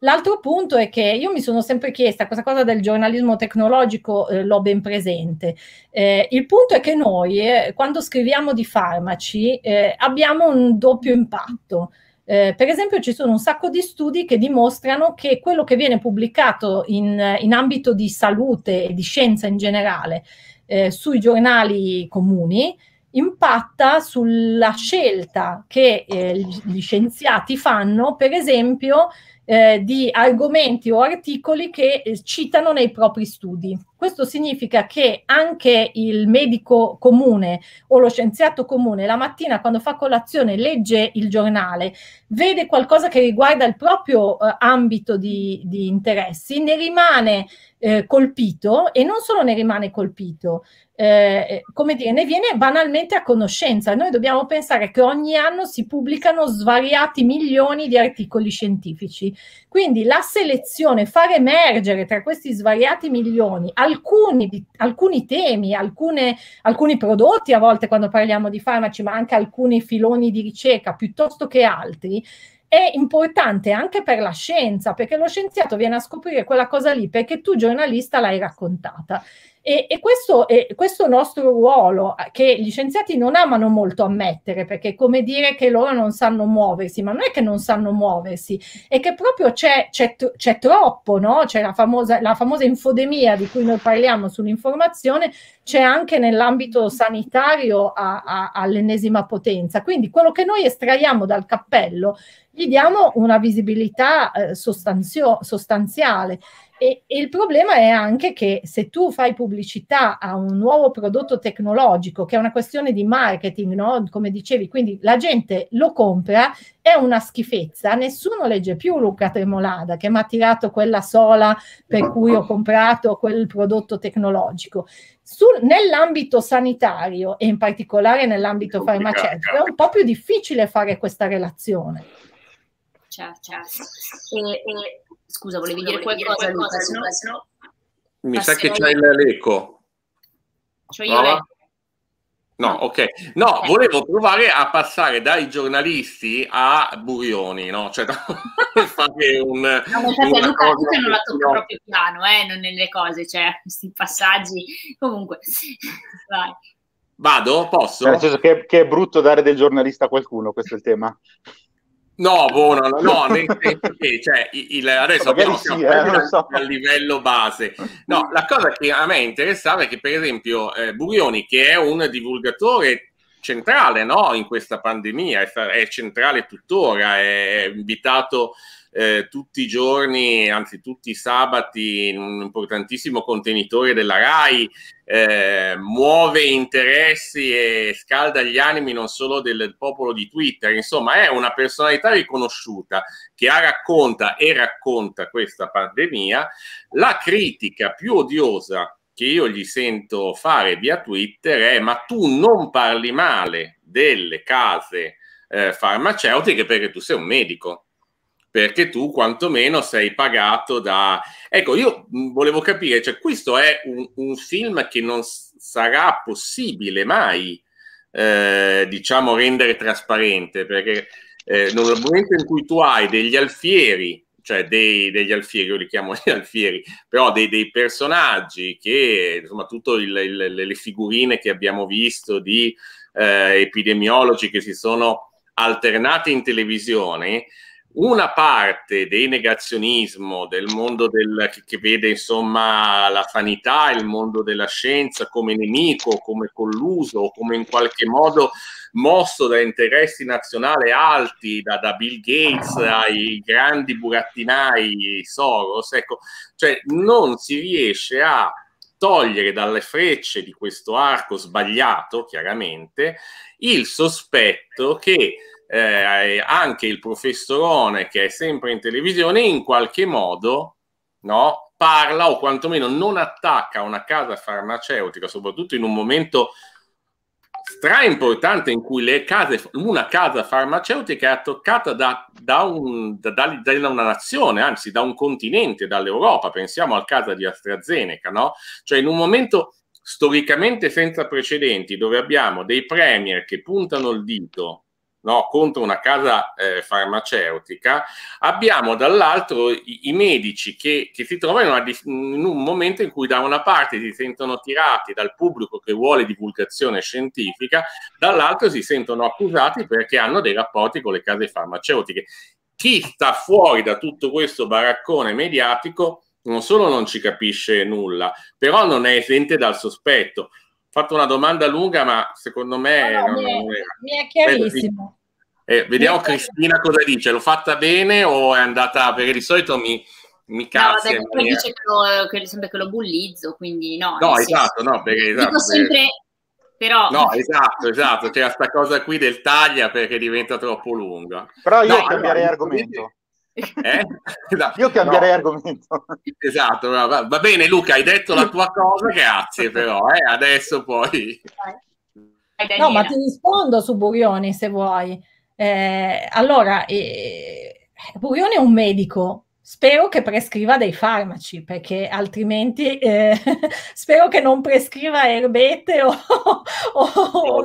L'altro punto è che io mi sono sempre chiesta, questa cosa del giornalismo tecnologico eh, l'ho ben presente, eh, il punto è che noi eh, quando scriviamo di farmaci eh, abbiamo un doppio impatto. Eh, per esempio ci sono un sacco di studi che dimostrano che quello che viene pubblicato in, in ambito di salute e di scienza in generale eh, sui giornali comuni impatta sulla scelta che eh, gli scienziati fanno, per esempio, eh, di argomenti o articoli che eh, citano nei propri studi. Questo significa che anche il medico comune o lo scienziato comune la mattina quando fa colazione legge il giornale, vede qualcosa che riguarda il proprio eh, ambito di, di, interessi, ne rimane eh, colpito e non solo ne rimane colpito, eh, eh, come dire, ne viene banalmente a conoscenza. Noi dobbiamo pensare che ogni anno si pubblicano svariati milioni di articoli scientifici. Quindi la selezione, far emergere tra questi svariati milioni alcuni, alcuni temi, alcune, alcuni prodotti, a volte quando parliamo di farmaci, ma anche alcuni filoni di ricerca piuttosto che altri, è importante anche per la scienza, perché lo scienziato viene a scoprire quella cosa lì perché tu giornalista l'hai raccontata. E, e questo, è, questo nostro ruolo, eh, che gli scienziati non amano molto ammettere, perché è come dire che loro non sanno muoversi, ma non è che non sanno muoversi, è che proprio c'è, c'è, c'è troppo, no? c'è la famosa, la famosa infodemia di cui noi parliamo sull'informazione, c'è anche nell'ambito sanitario a, a, all'ennesima potenza. Quindi quello che noi estraiamo dal cappello gli diamo una visibilità eh, sostanzio- sostanziale. E, e, il problema è anche che se tu fai pubblicità a un nuovo prodotto tecnologico, che è una questione di marketing, no? come dicevi, quindi la gente lo compra, è una schifezza, nessuno legge più Luca Tremolada che mi ha tirato quella sola per cui ho comprato quel prodotto tecnologico. Su, nell'ambito sanitario e in particolare nell'ambito farmaceutico è un po' più difficile fare questa relazione. Certo. certo. E, e, scusa, volevi scusa, dire qualcosa, dire qualcosa Luca, no... Mi sa che c'è l'eco. C'ho cioè, io No, ok. No, eh. volevo provare a passare dai giornalisti a Burioni, no? Cioè, [LAUGHS] fare un... No, perché Luca, cosa... non la tocca no. proprio piano, eh, non nelle cose, cioè, questi passaggi... Comunque, [LAUGHS] vai. Vado? Posso? Nel senso che, che è brutto dare del giornalista a qualcuno, questo è il tema. No, buono, no, no, nel senso che cioè, il, adesso abbiamo sì, eh, a, so. a livello base. No, la cosa che a me interessava è che, per esempio, eh, Burioni, che è un divulgatore centrale no, in questa pandemia, è, è centrale tuttora, è invitato eh, tutti i giorni, anzi tutti i sabati, in un importantissimo contenitore della RAI, eh, muove interessi e scalda gli animi non solo del popolo di Twitter, insomma è una personalità riconosciuta che ha racconta e racconta questa pandemia. La critica più odiosa che io gli sento fare via Twitter è ma tu non parli male delle case eh, farmaceutiche perché tu sei un medico perché tu quantomeno sei pagato da... Ecco, io volevo capire, cioè questo è un, un film che non sarà possibile mai, eh, diciamo, rendere trasparente, perché eh, nel momento in cui tu hai degli alfieri, cioè dei, degli alfieri, io li chiamo [LAUGHS] gli alfieri, però dei, dei personaggi che, insomma, tutte le figurine che abbiamo visto di eh, epidemiologi che si sono alternati in televisione, una parte del negazionismo del mondo del, che, che, vede insomma la sanità, il mondo della scienza come nemico, come colluso, come in qualche modo mosso da interessi nazionali alti, da, da Bill Gates ai grandi burattinai Soros, ecco, cioè non si riesce a togliere dalle frecce di questo arco sbagliato, chiaramente, il sospetto che eh, anche il professorone che è sempre in televisione in qualche modo no, parla o quantomeno non attacca una casa farmaceutica, soprattutto in un momento stra importante in cui le case, una casa farmaceutica è toccata da, da, un, da, da, una nazione, anzi da un continente, dall'Europa. Pensiamo al caso di AstraZeneca, no? Cioè in un momento storicamente senza precedenti dove abbiamo dei premier che puntano il dito no, contro una casa eh, farmaceutica, abbiamo dall'altro i, i medici che, che, si trovano in, una, in, un momento in cui da una parte si sentono tirati dal pubblico che vuole divulgazione scientifica, dall'altro si sentono accusati perché hanno dei rapporti con le case farmaceutiche. Chi sta fuori da tutto questo baraccone mediatico non solo non ci capisce nulla, però non è esente dal sospetto fatto una domanda lunga, ma secondo me... No, no, non, mi, è, chiarissimo. Eh, vediamo Cristina cosa dice, l'ho fatta bene o è andata... perché di solito mi, mi cazzo. No, vabbè, dice che lo, che sempre che lo bullizzo, quindi no. No, esatto, no, perché... Esatto, dico sempre... Perché... Però... No, esatto, esatto, c'è questa cosa qui del taglia perché diventa troppo lunga. Però io no, cambierei allora, argomento. Eh? Esatto. [LAUGHS] Io cambierei no. argomento. Esatto, va, va, bene Luca, hai detto la tua cosa, grazie però, eh? adesso poi... No, ma ti rispondo su Burioni se vuoi. Eh, allora, eh, Burioni è un medico, spero che prescriva dei farmaci, perché altrimenti eh, [LAUGHS] spero che non prescriva erbette o, [LAUGHS] o, o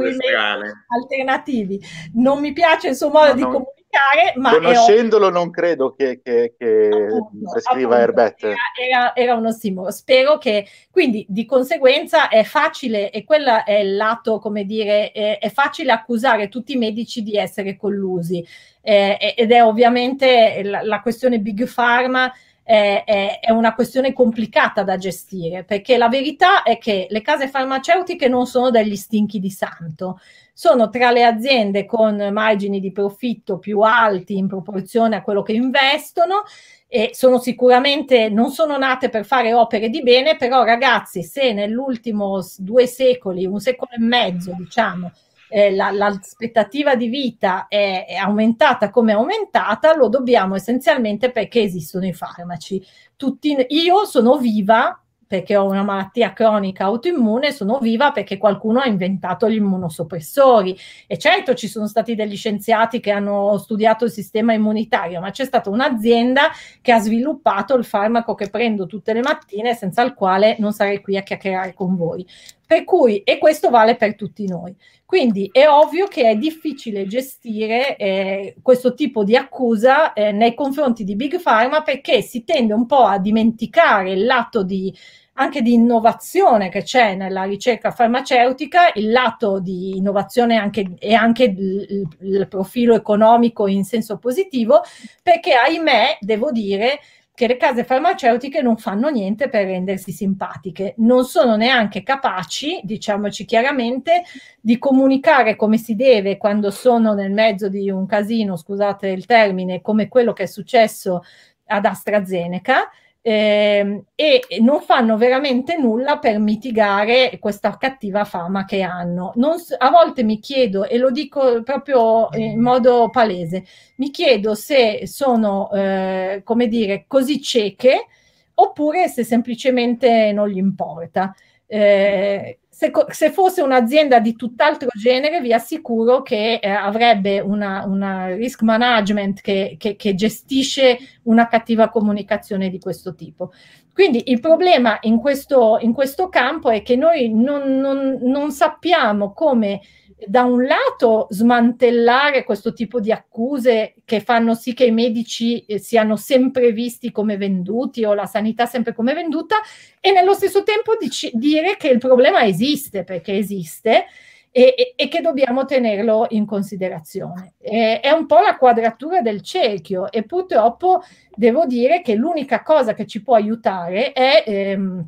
alternativi. Non mi piace il suo modo no, di no. comunicare giudicare, ma conoscendolo ho... non credo che, che, che appunto, prescriva Herbert. Era, era, era uno stimolo. Spero che quindi di conseguenza è facile, e quello è il lato, come dire, è, è facile accusare tutti i medici di essere collusi. Eh, ed è ovviamente la, la questione Big Pharma è, è, è una questione complicata da gestire, perché la verità è che le case farmaceutiche non sono degli stinchi di santo, sono tra le aziende con margini di profitto più alti in proporzione a quello che investono e sono sicuramente non sono nate per fare opere di bene, però ragazzi, se nell'ultimo due secoli, un secolo e mezzo, diciamo, eh, l'aspettativa di vita è, è aumentata come è aumentata, lo dobbiamo essenzialmente perché esistono i farmaci. Tutti, io sono viva perché ho una malattia cronica autoimmune, sono viva perché qualcuno ha inventato gli immunosoppressori. E certo ci sono stati degli scienziati che hanno studiato il sistema immunitario, ma c'è stata un'azienda che ha sviluppato il farmaco che prendo tutte le mattine, senza il quale non sarei qui a chiacchierare con voi. Per cui, e questo vale per tutti noi. Quindi è ovvio che è difficile gestire eh, questo tipo di accusa eh, nei confronti di Big Pharma perché si tende un po' a dimenticare il lato di anche di innovazione che c'è nella ricerca farmaceutica, il lato di innovazione anche, e anche il, il profilo economico in senso positivo, perché ahimè, devo dire, che le case farmaceutiche non fanno niente per rendersi simpatiche, non sono neanche capaci, diciamoci chiaramente, di comunicare come si deve quando sono nel mezzo di un casino, scusate il termine, come quello che è successo ad AstraZeneca eh, e non fanno veramente nulla per mitigare questa cattiva fama che hanno. Non, a volte mi chiedo, e lo dico proprio in mm-hmm. modo palese, mi chiedo se sono, eh, come dire, così cieche oppure se semplicemente non gli importa. Eh, se, se, fosse un'azienda di tutt'altro genere, vi assicuro che eh, avrebbe un risk management che, che, che, gestisce una cattiva comunicazione di questo tipo. Quindi il problema in questo, in questo campo è che noi non, non, non sappiamo come da un lato smantellare questo tipo di accuse che fanno sì che i medici eh, siano sempre visti come venduti o la sanità sempre come venduta e nello stesso tempo dici, dire che il problema esiste perché esiste e, e, e che dobbiamo tenerlo in considerazione. E, è un po' la quadratura del cerchio e purtroppo devo dire che l'unica cosa che ci può aiutare è... Ehm,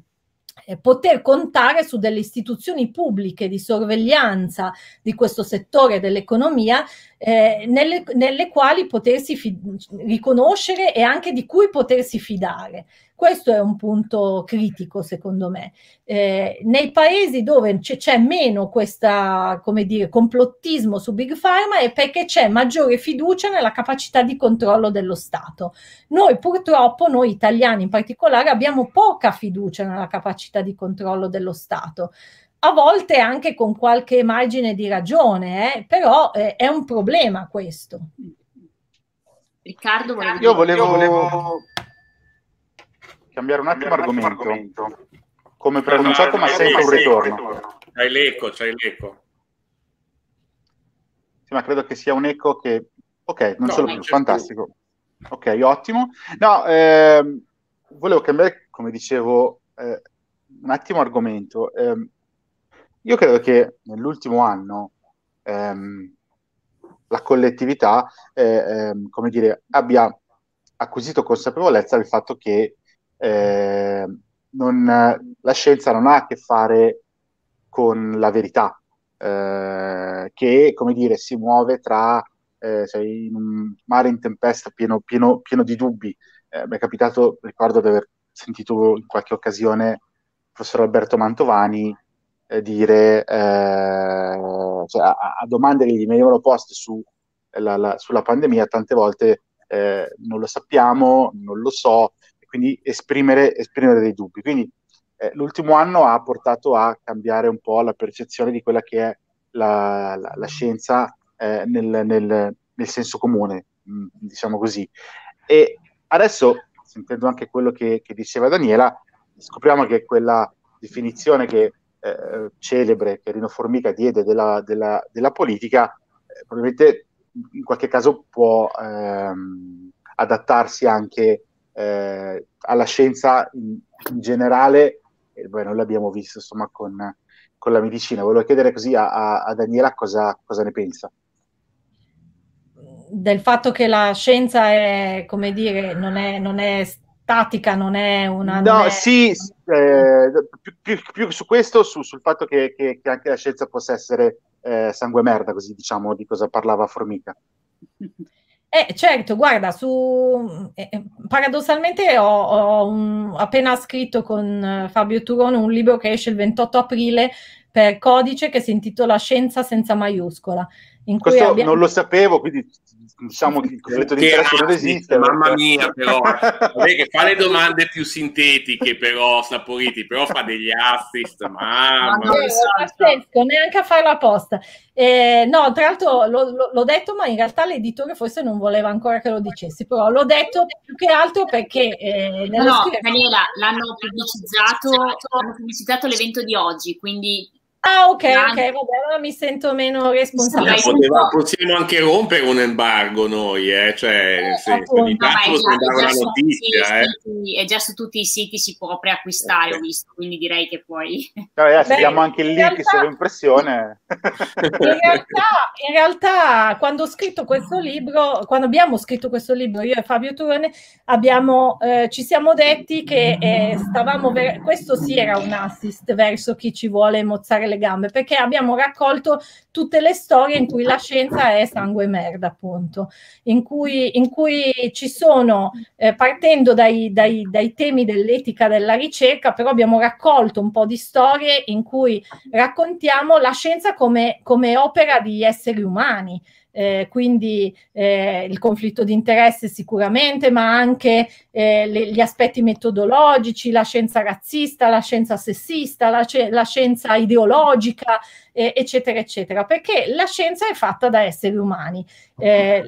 eh, poter contare su delle istituzioni pubbliche di sorveglianza di questo settore dell'economia eh, nelle, nelle, quali potersi riconoscere e anche di cui potersi fidare. Questo è un punto critico, secondo me. Eh, nei paesi dove c- c'è meno questa, come dire, complottismo su Big Pharma è perché c'è maggiore fiducia nella capacità di controllo dello Stato. Noi purtroppo, noi italiani in particolare, abbiamo poca fiducia nella capacità di controllo dello Stato a volte anche con qualche margine di ragione, eh? però eh, è un problema questo. Riccardo, volevo... Io volevo cambiare un attimo cambiare argomento. argomento. Come pronunciato, ma sento un ritorno. C'hai l'eco, c'hai l'eco. Sì, ma credo che sia un eco che... Ok, non no, ce l'ho più, fantastico. Più. Ok, ottimo. No, ehm, volevo cambiare, come dicevo, eh, un attimo argomento. Eh, io credo che nell'ultimo anno ehm, la collettività eh, ehm, come dire, abbia acquisito consapevolezza del fatto che eh, non, la scienza non ha a che fare con la verità, eh, che come dire, si muove tra eh, cioè in un mare in tempesta pieno, pieno, pieno di dubbi. Eh, mi è capitato, ricordo di aver sentito in qualche occasione il professor Alberto Mantovani eh, dire eh, cioè a, a, domande che gli venivano poste su, la, la, sulla pandemia, tante volte non lo sappiamo, non lo so, quindi esprimere, esprimere dei dubbi. Quindi eh, l'ultimo anno ha portato a cambiare un po' la percezione di quella che è la, la, la scienza eh, nel, nel, nel, senso comune, mm, diciamo così. E adesso, sentendo anche quello che, che diceva Daniela, scopriamo che quella definizione che eh, celebre che Rino Formica diede della, della, della politica, eh, probabilmente in qualche caso può ehm, adattarsi anche a eh, alla scienza in, in generale, e beh, noi l'abbiamo visto insomma con, con, la medicina. Volevo chiedere così a, a, a Daniela cosa, cosa, ne pensa. Del fatto che la scienza è, come dire, non è, non è statica, non è una... No, è... sì, eh, più, più, più, su questo, su, sul fatto che, che, che, anche la scienza possa essere eh, sangue merda, così diciamo di cosa parlava Formica. [LAUGHS] Eh, certo, guarda, su, eh, eh, paradossalmente ho, ho un, appena scritto con eh, Fabio Turone un libro che esce il 28 aprile per codice che si intitola Scienza senza maiuscola questo abbiamo... non lo sapevo, quindi diciamo che il conflitto di interesse non esiste. Mamma mia, però [LAUGHS] Vabbè, che fa le domande più sintetiche, però saporiti, però fa degli assist. Mamma ma no, neanche a fare apposta. Eh, no, tra l'altro l'ho, l'ho detto, ma in realtà l'editore forse non voleva ancora che lo dicessi, però l'ho detto più che altro perché. Eh, no, scrivere... Daniela, l'hanno pubblicizzato, l'hanno pubblicizzato l'evento di oggi, quindi Ah, ok, ok, vabbè, allora mi sento meno responsabile. Sì, poteva, possiamo anche rompere un embargo noi, eh? cioè, eh, sì, ogni tanto sembrava notizia. eh. Sì, è già su tutti i siti si può preacquistare, okay. ho eh. visto, quindi direi che puoi. No, eh, ragazzi, abbiamo anche il link realtà, solo In realtà, in realtà, quando ho scritto questo libro, quando abbiamo scritto questo libro, io e Fabio Turone, abbiamo, eh, ci siamo detti che eh, stavamo, ver- questo sì era un assist verso chi ci vuole mozzare le gambe, perché abbiamo raccolto tutte le storie in cui la scienza è sangue e merda, appunto, in cui, in cui ci sono, eh, partendo dai, dai, dai temi dell'etica della ricerca, però abbiamo raccolto un po' di storie in cui raccontiamo la scienza come, come opera di esseri umani eh, quindi eh, il conflitto di interesse sicuramente, ma anche eh, le, gli aspetti metodologici, la scienza razzista, la scienza sessista, la, la scienza ideologica, eh, eccetera, eccetera, perché la scienza è fatta da esseri umani. Eh,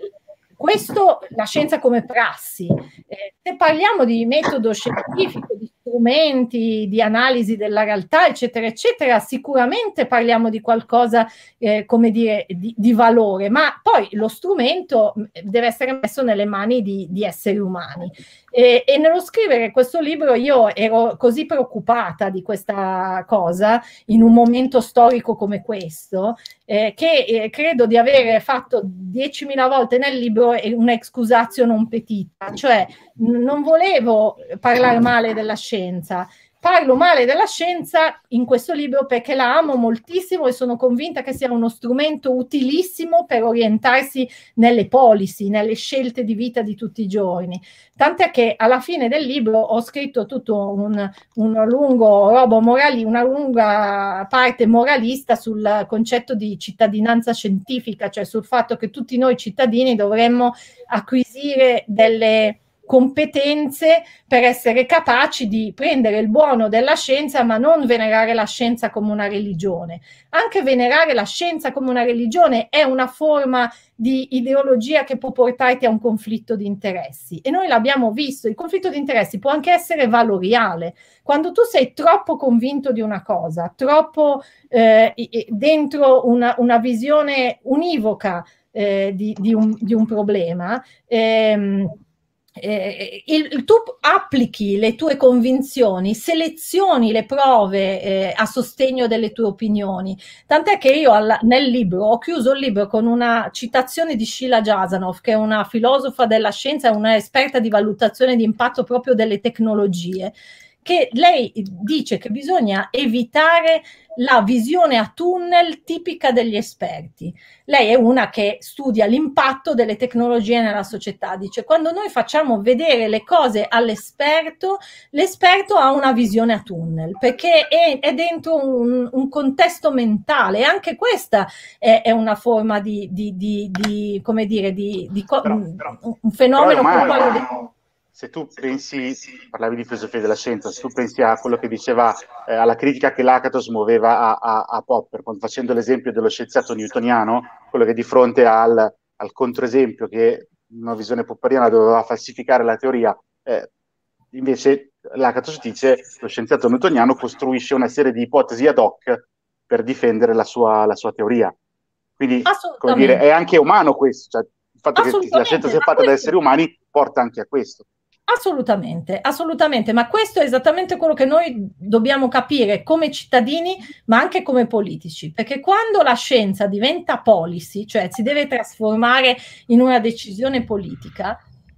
questo la scienza come prassi. Eh, se parliamo di metodo scientifico, di strumenti di analisi della realtà, eccetera, eccetera, sicuramente parliamo di qualcosa, eh, come dire, di, di, valore, ma poi lo strumento eh, deve essere messo nelle mani di, di esseri umani. E, e, nello scrivere questo libro io ero così preoccupata di questa cosa in un momento storico come questo, eh, che eh, credo di avere fatto 10.000 volte nel libro un'excusatio non petita, cioè non volevo parlare male della scienza, parlo male della scienza in questo libro perché la amo moltissimo e sono convinta che sia uno strumento utilissimo per orientarsi nelle policy, nelle scelte di vita di tutti i giorni. Tant'è che alla fine del libro ho scritto tutto un, un lungo robo morali, una lunga parte moralista sul concetto di cittadinanza scientifica, cioè sul fatto che tutti noi cittadini dovremmo acquisire delle competenze per essere capaci di prendere il buono della scienza, ma non venerare la scienza come una religione. Anche venerare la scienza come una religione è una forma di ideologia che può portarti a un conflitto di interessi. E noi l'abbiamo visto, il conflitto di interessi può anche essere valoriale. Quando tu sei troppo convinto di una cosa, troppo eh, dentro una, una visione univoca eh, di, di, un, di, un, problema, ehm, eh, il, tu applichi le tue convinzioni, selezioni le prove eh, a sostegno delle tue opinioni. Tant'è che io al, nel libro ho chiuso il libro con una citazione di Sheila Jasanov, che è una filosofa della scienza e una esperta di valutazione di impatto proprio delle tecnologie, che lei dice che bisogna evitare la visione a tunnel tipica degli esperti. Lei è una che studia l'impatto delle tecnologie nella società, dice quando noi facciamo vedere le cose all'esperto, l'esperto ha una visione a tunnel perché è, è dentro un, un, contesto mentale e anche questa è, è una forma di, di, di, di, come dire, di, però, però, un fenomeno. Però è se tu pensi, parlavi di filosofia della scienza, se tu pensi a quello che diceva, eh, alla critica che Lakatos muoveva a, a, a Popper, facendo l'esempio dello scienziato newtoniano, quello che di fronte al, al controesempio che una visione popperiana doveva falsificare la teoria, eh, invece Lakatos dice lo scienziato newtoniano costruisce una serie di ipotesi ad hoc per difendere la sua, la sua teoria. Quindi, come dire, è anche umano questo, cioè, il fatto che la scienza sia fatta da esseri umani porta anche a questo. Assolutamente, assolutamente, ma questo è esattamente quello che noi dobbiamo capire come cittadini, ma anche come politici, perché quando la scienza diventa policy, cioè si deve trasformare in una decisione politica,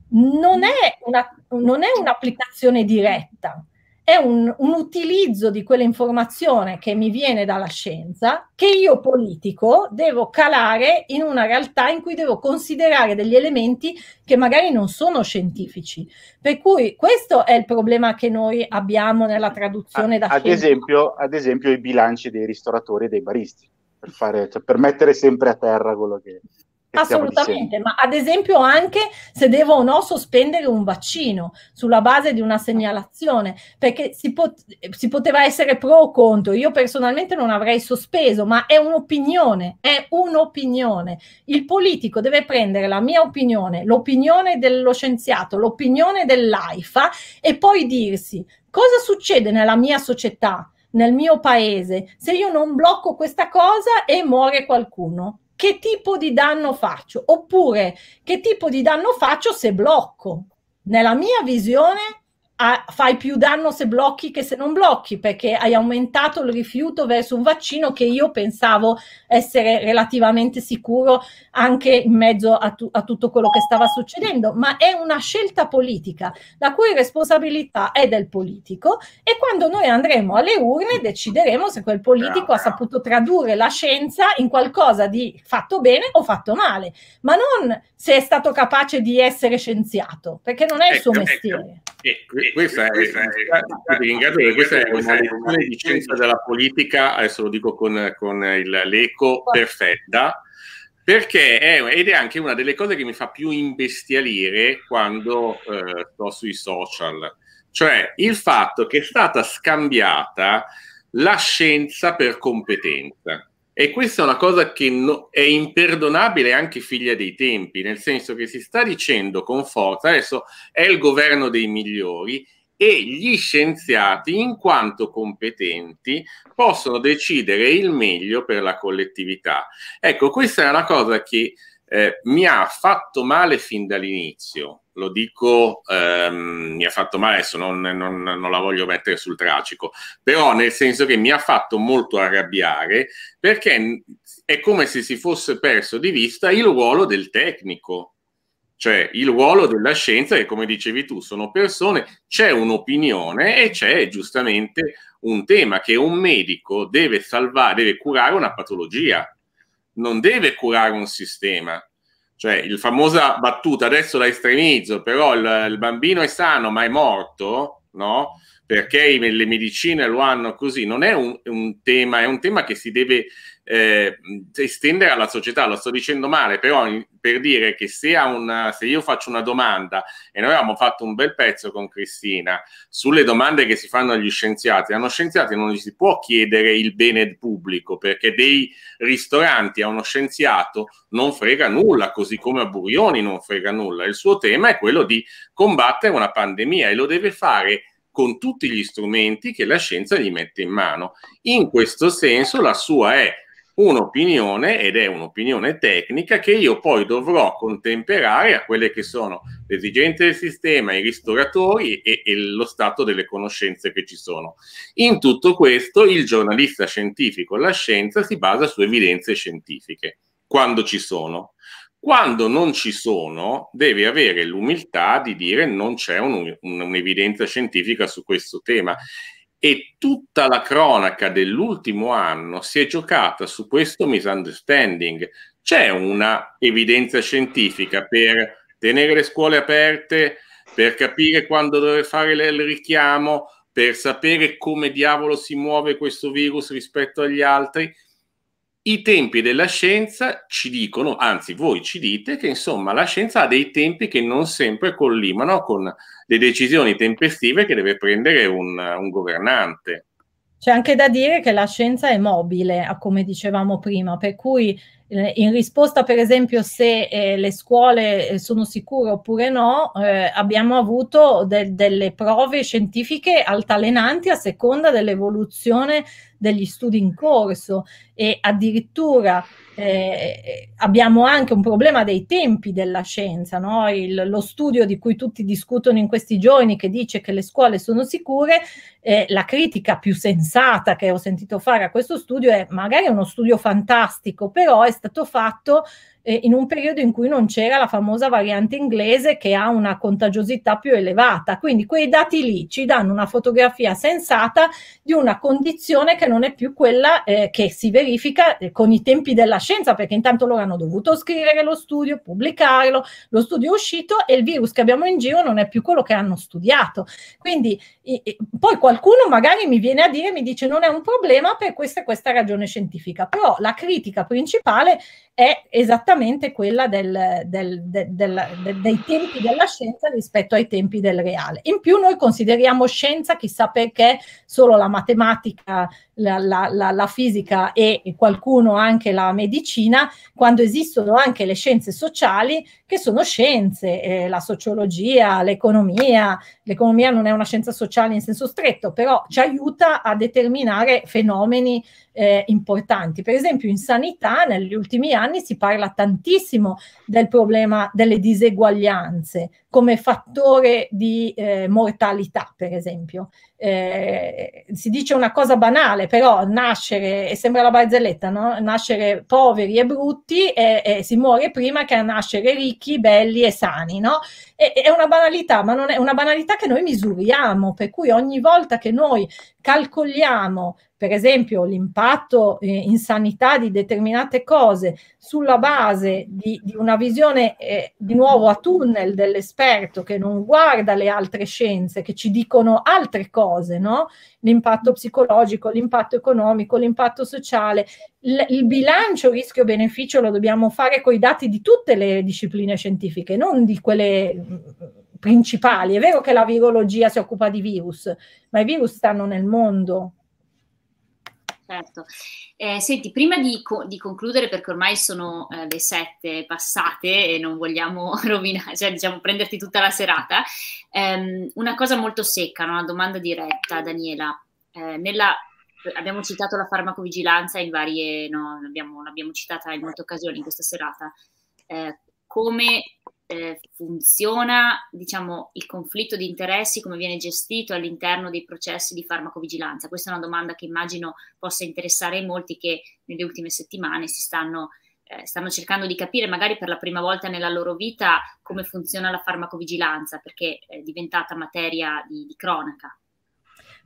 non è, una, non è un'applicazione diretta, è un, un utilizzo di quell'informazione che mi viene dalla scienza, che io politico devo calare in una realtà in cui devo considerare degli elementi che magari non sono scientifici. Per cui questo è il problema che noi abbiamo nella traduzione da ad Esempio, ad esempio i bilanci dei ristoratori e dei baristi. Per, fare, cioè per, mettere sempre a terra quello che Assolutamente, ma ad esempio anche se devo o no sospendere un vaccino sulla base di una segnalazione, perché si, pot- si poteva essere pro o contro, io personalmente non avrei sospeso, ma è un'opinione, è un'opinione. Il politico deve prendere la mia opinione, l'opinione dello scienziato, l'opinione dell'AIFA e poi dirsi cosa succede nella mia società, nel mio paese, se io non blocco questa cosa e muore qualcuno che tipo di danno faccio? Oppure che tipo di danno faccio se blocco? Nella mia visione a, fai più danno se blocchi che se non blocchi, perché hai aumentato il rifiuto verso un vaccino che io pensavo essere relativamente sicuro anche in mezzo a, tu, a tutto quello che stava succedendo, ma è una scelta politica, la cui responsabilità è del politico e quando noi andremo alle urne decideremo se quel politico ha saputo tradurre la scienza in qualcosa di fatto bene o fatto male, ma non se è stato capace di essere scienziato, perché non è il suo ecco, ecco. mestiere. Ecco. Ecco questa è, questa è una lezione di scienza della politica, adesso lo dico con, con il, l'eco perfetta, perché è, ed è anche una delle cose che mi fa più imbestialire quando eh, sto sui social, cioè il fatto che è stata scambiata la scienza per competenza. E questa è una cosa che no, è imperdonabile anche figlia dei tempi, nel senso che si sta dicendo con forza, adesso è il governo dei migliori e gli scienziati, in quanto competenti, possono decidere il meglio per la collettività. Ecco, questa è una cosa che eh, mi ha fatto male fin dall'inizio, lo dico, ehm, mi ha fatto male, adesso non, non, non, la voglio mettere sul tragico, però nel senso che mi ha fatto molto arrabbiare perché è come se si fosse perso di vista il ruolo del tecnico, cioè il ruolo della scienza che come dicevi tu sono persone, c'è un'opinione e c'è giustamente un tema che un medico deve salvare, deve curare una patologia, non deve curare un sistema cioè, la famosa battuta, adesso la estremizzo, però il, il bambino è sano ma è morto, no? Perché le medicine lo hanno così. Non è un, un tema, è un tema che si deve eh, estendere alla società, lo sto dicendo male, però per dire che se, una, se, io faccio una domanda, e noi abbiamo fatto un bel pezzo con Cristina, sulle domande che si fanno agli scienziati, a uno scienziato non gli si può chiedere il bene pubblico, perché dei ristoranti a uno scienziato non frega nulla, così come a Burioni non frega nulla. Il suo tema è quello di combattere una pandemia e lo deve fare con tutti gli strumenti che la scienza gli mette in mano. In questo senso la sua è un'opinione ed è un'opinione tecnica che io poi dovrò contemperare a quelle che sono le esigenze del sistema, i ristoratori e, e, lo stato delle conoscenze che ci sono. In tutto questo il giornalista scientifico, la scienza si basa su evidenze scientifiche, quando ci sono. Quando non ci sono, deve avere l'umiltà di dire non c'è un, un, un'evidenza scientifica su questo tema e tutta la cronaca dell'ultimo anno si è giocata su questo misunderstanding. C'è una evidenza scientifica per tenere le scuole aperte, per capire quando deve fare il richiamo, per sapere come diavolo si muove questo virus rispetto agli altri. I tempi della scienza ci dicono, anzi voi ci dite, che insomma la scienza ha dei tempi che non sempre collimano con le decisioni tempestive che deve prendere un, un governante. C'è anche da dire che la scienza è mobile, come dicevamo prima, per cui eh, in risposta, per esempio, se eh, le scuole eh, sono sicure oppure no, eh, abbiamo avuto de- delle prove scientifiche altalenanti a seconda dell'evoluzione degli studi in corso e addirittura eh, abbiamo anche un problema dei tempi della scienza, no? Il, lo studio di cui tutti discutono in questi giorni che dice che le scuole sono sicure, eh, la critica più sensata che ho sentito fare a questo studio è magari è uno studio fantastico, però è stato fatto eh, in un periodo in cui non c'era la famosa variante inglese che ha una contagiosità più elevata. Quindi quei dati lì ci danno una fotografia sensata di una condizione che non è più quella eh, che si verifica eh, con i tempi della scienza, perché intanto loro hanno dovuto scrivere lo studio, pubblicarlo, lo studio è uscito e il virus che abbiamo in giro non è più quello che hanno studiato. Quindi i, poi qualcuno magari mi viene a dire, mi dice non è un problema per questa e questa ragione scientifica, però la critica principale è esattamente sicuramente quella del, del, del, dei tempi della scienza rispetto ai tempi del reale. In più noi consideriamo scienza, chissà perché, solo la matematica la, la, la, la, fisica e qualcuno anche la medicina, quando esistono anche le scienze sociali, che sono scienze, eh, la sociologia, l'economia. L'economia non è una scienza sociale in senso stretto, però ci aiuta a determinare fenomeni eh, importanti. Per esempio in sanità negli ultimi anni si parla tantissimo del problema delle diseguaglianze come fattore di eh, mortalità, per esempio. Eh, si dice una cosa banale, però nascere, e sembra la barzelletta, no? nascere poveri e brutti e, e, si muore prima che a nascere ricchi, belli e sani, no? E, è una banalità, ma non è una banalità che noi misuriamo, per cui ogni volta che noi calcoliamo, per esempio, l'impatto eh, in sanità di determinate cose sulla base di, di una visione eh, di nuovo a tunnel dell'esperto che non guarda le altre scienze, che ci dicono altre cose, no? l'impatto psicologico, l'impatto economico, l'impatto sociale, l- il bilancio rischio-beneficio lo dobbiamo fare con i dati di tutte le discipline scientifiche, non di quelle mm, principali. È vero che la virologia si occupa di virus, ma i virus stanno nel mondo, certo. Eh, senti, prima di, co- di, concludere, perché ormai sono eh, le sette passate e non vogliamo [LAUGHS] rovinare, cioè diciamo prenderti tutta la serata, ehm, una cosa molto secca, una domanda diretta, Daniela. Eh, nella abbiamo citato la farmacovigilanza in varie, no, l'abbiamo, l'abbiamo citata in molte occasioni in questa serata, eh, come eh, funziona diciamo, il conflitto di interessi, come viene gestito all'interno dei processi di farmacovigilanza? Questa è una domanda che immagino possa interessare molti che nelle ultime settimane si stanno, eh, stanno cercando di capire, magari per la prima volta nella loro vita, come funziona la farmacovigilanza, perché è diventata materia di, di cronaca.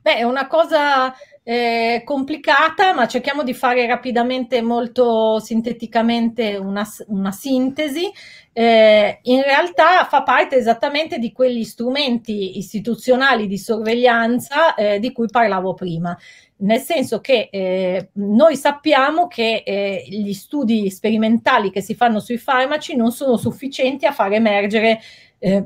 Beh, è una cosa eh, complicata, ma cerchiamo di fare rapidamente, molto sinteticamente, una, una sintesi. Eh, in realtà fa parte esattamente di quegli strumenti istituzionali di sorveglianza eh, di cui parlavo prima nel senso che eh, noi sappiamo che eh, gli studi sperimentali che si fanno sui farmaci non sono sufficienti a far emergere eh,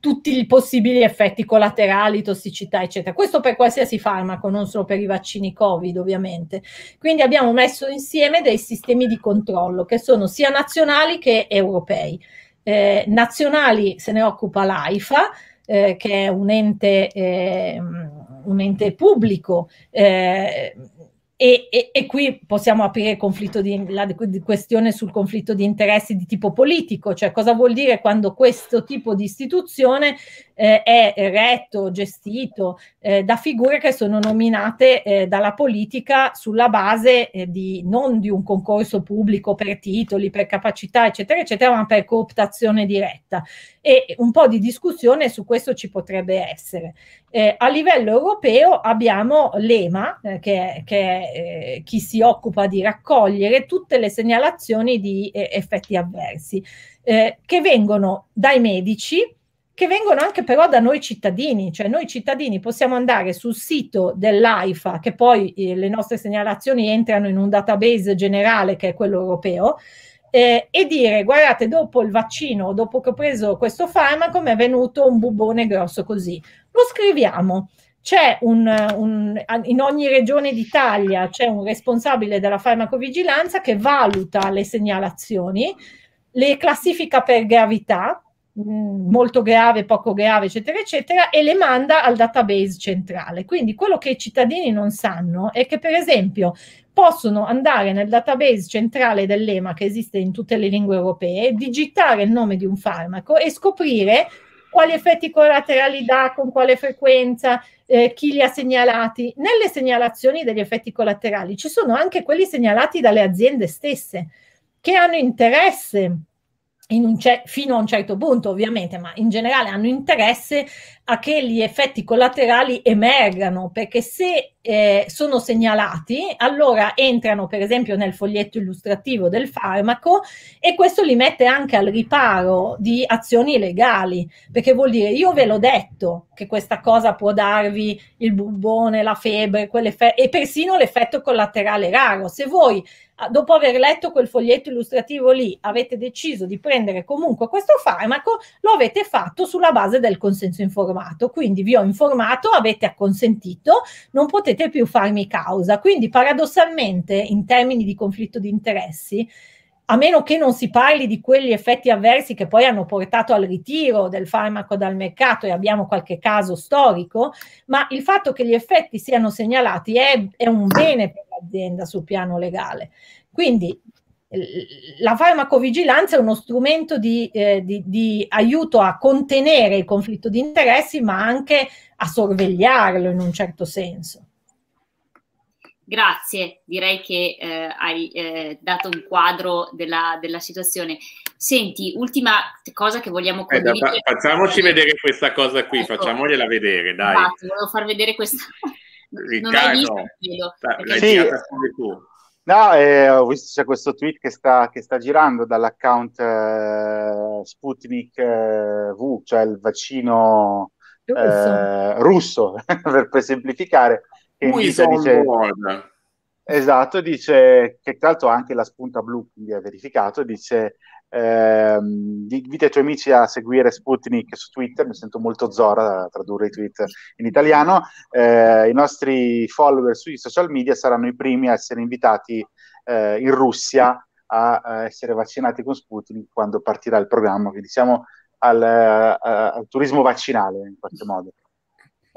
tutti i possibili effetti collaterali, tossicità, eccetera. Questo per qualsiasi farmaco, non solo per i vaccini Covid, ovviamente. Quindi abbiamo messo insieme dei sistemi di controllo che sono sia nazionali che europei. Eh, nazionali se ne occupa l'AIFA, eh, che è un ente, eh, un ente pubblico eh, e, e, e, qui possiamo aprire di, la questione sul conflitto di interessi di tipo politico, cioè cosa vuol dire quando questo tipo di istituzione eh, è retto, gestito eh, da figure che sono nominate eh, dalla politica sulla base eh, di, non di un concorso pubblico per titoli, per capacità, eccetera, eccetera, ma per cooptazione diretta. E un po' di discussione su questo ci potrebbe essere. Eh, a livello europeo abbiamo l'EMA, che, eh, che è chi si occupa di raccogliere tutte le segnalazioni di effetti avversi, che vengono dai medici, che vengono anche però da noi cittadini, cioè noi cittadini possiamo andare sul sito dell'AIFA, che poi eh, le nostre segnalazioni entrano in un database generale che è quello europeo, eh, e dire guardate dopo il vaccino, dopo che ho preso questo farmaco mi è venuto un bubone grosso così. Lo scriviamo. C'è un, un, in ogni regione d'Italia c'è un responsabile della farmacovigilanza che valuta le segnalazioni, le classifica per gravità, Mm. molto grave, poco grave, eccetera, eccetera, e le manda al database centrale. Quindi quello che i cittadini non sanno è che, per esempio, possono andare nel database centrale dell'EMA, che esiste in tutte le lingue europee, digitare il nome di un farmaco e scoprire quali effetti collaterali dà, con quale frequenza, eh, chi li ha segnalati. Nelle segnalazioni degli effetti collaterali ci sono anche quelli segnalati dalle aziende stesse, che hanno interesse Ce- fino a un certo punto ovviamente, ma in generale hanno interesse a che gli effetti collaterali emergano, perché se eh, sono segnalati, allora entrano per esempio nel foglietto illustrativo del farmaco e questo li mette anche al riparo di azioni legali, perché vuol dire io ve l'ho detto che questa cosa può darvi il bubbone, la febbre, e persino l'effetto collaterale raro. Se voi Ah, dopo aver letto quel foglietto illustrativo lì, avete deciso di prendere comunque questo farmaco, lo avete fatto sulla base del consenso informato. Quindi vi ho informato, avete acconsentito, non potete più farmi causa. Quindi paradossalmente, in termini di conflitto di interessi, a meno che non si parli di quegli effetti avversi che poi hanno portato al ritiro del farmaco dal mercato e abbiamo qualche caso storico, ma il fatto che gli effetti siano segnalati è, è un bene per l'azienda sul piano legale. Quindi la farmacovigilanza è uno strumento di, eh, di, di, aiuto a contenere il conflitto di interessi, ma anche a sorvegliarlo in un certo senso. Grazie, direi che eh, hai eh, dato un quadro della, della, situazione. Senti, ultima cosa che vogliamo eh, condividere. Eh, facciamoci vedere questa cosa qui, ecco. facciamogliela vedere, dai. Infatti, volevo far vedere questa. Riccardo, non visto, credo, sì. tu. No, eh, ho visto c'è questo tweet che sta, che sta girando dall'account eh, Sputnik eh, V, cioè il vaccino russo, eh, [LAUGHS] per, per semplificare, Muy dice, esatto, dice che tra l'altro anche la spunta blu, quindi è verificato, dice ehm, invita i tuoi amici a seguire Sputnik su Twitter, mi sento molto Zora a tradurre i tweet in italiano, eh, i nostri follower sui social media saranno i primi a essere invitati eh, in Russia a, a essere vaccinati con Sputnik quando partirà il programma, quindi siamo al, al, eh, al turismo vaccinale in qualche modo.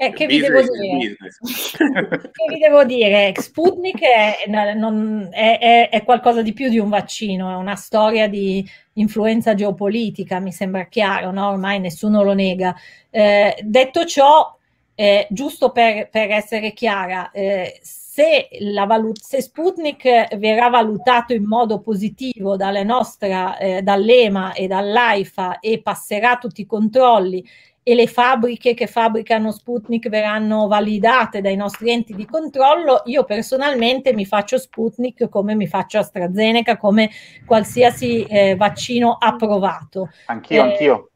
Eh, che, vi devo dire? [LAUGHS] che vi devo dire? Sputnik è, non, è, è, è, qualcosa di più di un vaccino, è una storia di influenza geopolitica, mi sembra chiaro, no? ormai nessuno lo nega. Eh, detto ciò, eh, giusto per, per, essere chiara, eh, se, valut- se, Sputnik verrà valutato in modo positivo dalla nostra, eh, dall'EMA e dall'AIFA e passerà tutti i controlli e le fabbriche che fabbricano Sputnik verranno validate dai nostri enti di controllo, io personalmente mi faccio Sputnik come mi faccio AstraZeneca, come qualsiasi eh, vaccino approvato. Anch'io, eh, anch'io.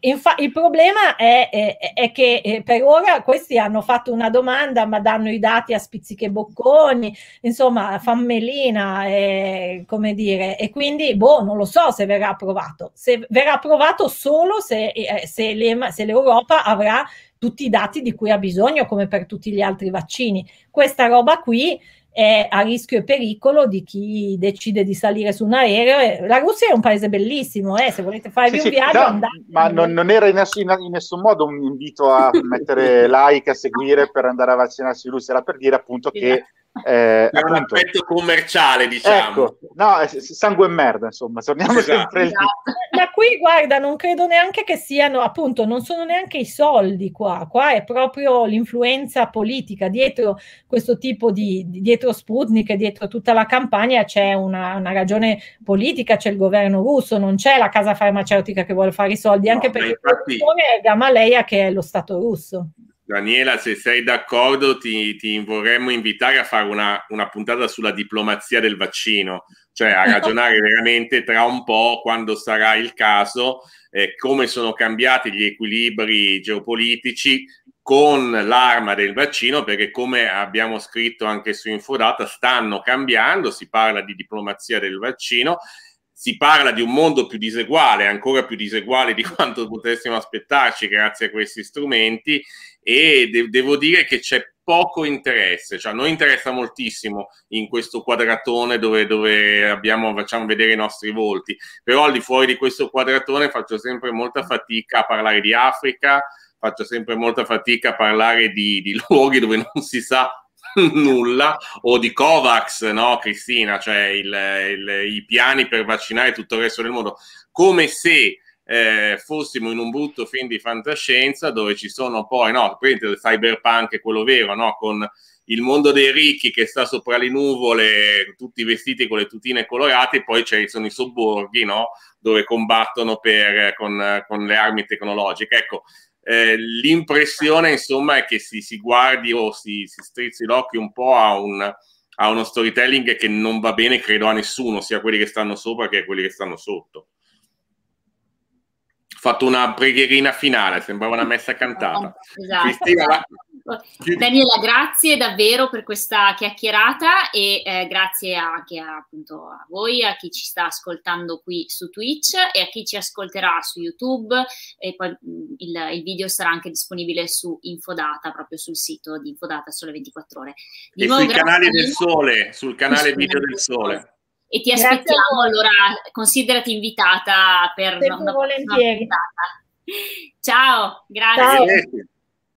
Infa- il problema è, è, è, che eh, per ora questi hanno fatto una domanda ma danno i dati a spizziche bocconi, insomma fammelina, eh, come dire, e quindi boh, non lo so se verrà approvato. Se verrà approvato solo se, eh, se, le, se l'Europa avrà tutti i dati di cui ha bisogno come per tutti gli altri vaccini. Questa roba qui è a rischio e pericolo di chi decide di salire su un aereo. Eh, la Russia è un paese bellissimo, eh, se volete farvi sì, un sì, viaggio no, andate. Ma non, non era in, ness- in, nessun modo un invito a mettere [LAUGHS] like, a seguire per andare a vaccinarsi in Russia, era per dire appunto sì, che esatto. Eh, è un aspetto commerciale, diciamo. Ecco, no, eh, sangue e merda, insomma, torniamo esatto. sempre lì. Esatto. Ma qui, guarda, non credo neanche che siano, appunto, non sono neanche i soldi qua, qua è proprio l'influenza politica. Dietro questo tipo di, dietro Sputnik, dietro tutta la campagna c'è una, una ragione politica, c'è il governo russo, non c'è la casa farmaceutica che vuole fare i soldi, no, anche perché infatti... è Gamaleia che è lo Stato russo. Daniela, se sei d'accordo, ti, ti vorremmo invitare a fare una, una, puntata sulla diplomazia del vaccino, cioè a [LAUGHS] ragionare veramente tra un po', quando sarà il caso, eh, come sono cambiati gli equilibri geopolitici con l'arma del vaccino, perché come abbiamo scritto anche su Infodata, stanno cambiando, si parla di diplomazia del vaccino si parla di un mondo più diseguale, ancora più diseguale di quanto potessimo aspettarci grazie a questi strumenti e de- devo dire che c'è poco interesse, cioè a noi interessa moltissimo in questo quadratone dove, dove abbiamo, facciamo vedere i nostri volti, però al di fuori di questo quadratone faccio sempre molta fatica a parlare di Africa, faccio sempre molta fatica a parlare di, di [LAUGHS] luoghi dove non si sa [LAUGHS] nulla, o di Kovax, no Cristina, cioè il, il, i piani per vaccinare tutto il resto del mondo, come se eh, fossimo in un brutto film di fantascienza dove ci sono poi, no, prendete il cyberpunk quello vero, no, con il mondo dei ricchi che sta sopra le nuvole, tutti vestiti con le tutine colorate, e poi ci sono i sobborghi, no, dove combattono per, con, con le armi tecnologiche. Ecco, eh, l'impressione insomma è che si, si guardi o si, si, strizzi l'occhio un po' a, un, a, uno storytelling che non va bene credo a nessuno, sia quelli che stanno sopra che quelli che stanno sotto. Ho fatto una preghierina finale, sembrava una messa cantata. [LAUGHS] Esatto. Cristina, la, Daniela, grazie davvero per questa chiacchierata e eh, grazie anche a, appunto a voi, a chi ci sta ascoltando qui su Twitch e a chi ci ascolterà su YouTube e poi mm, il, il video sarà anche disponibile su Infodata, proprio sul sito di Infodata Sole 24 Ore. Di e nuovo, sui canali del Sole, sul canale Video del Sole e ti aspettiamo allora considerati invitata per Sempre una volentieri. Ciao, grazie. Ciao.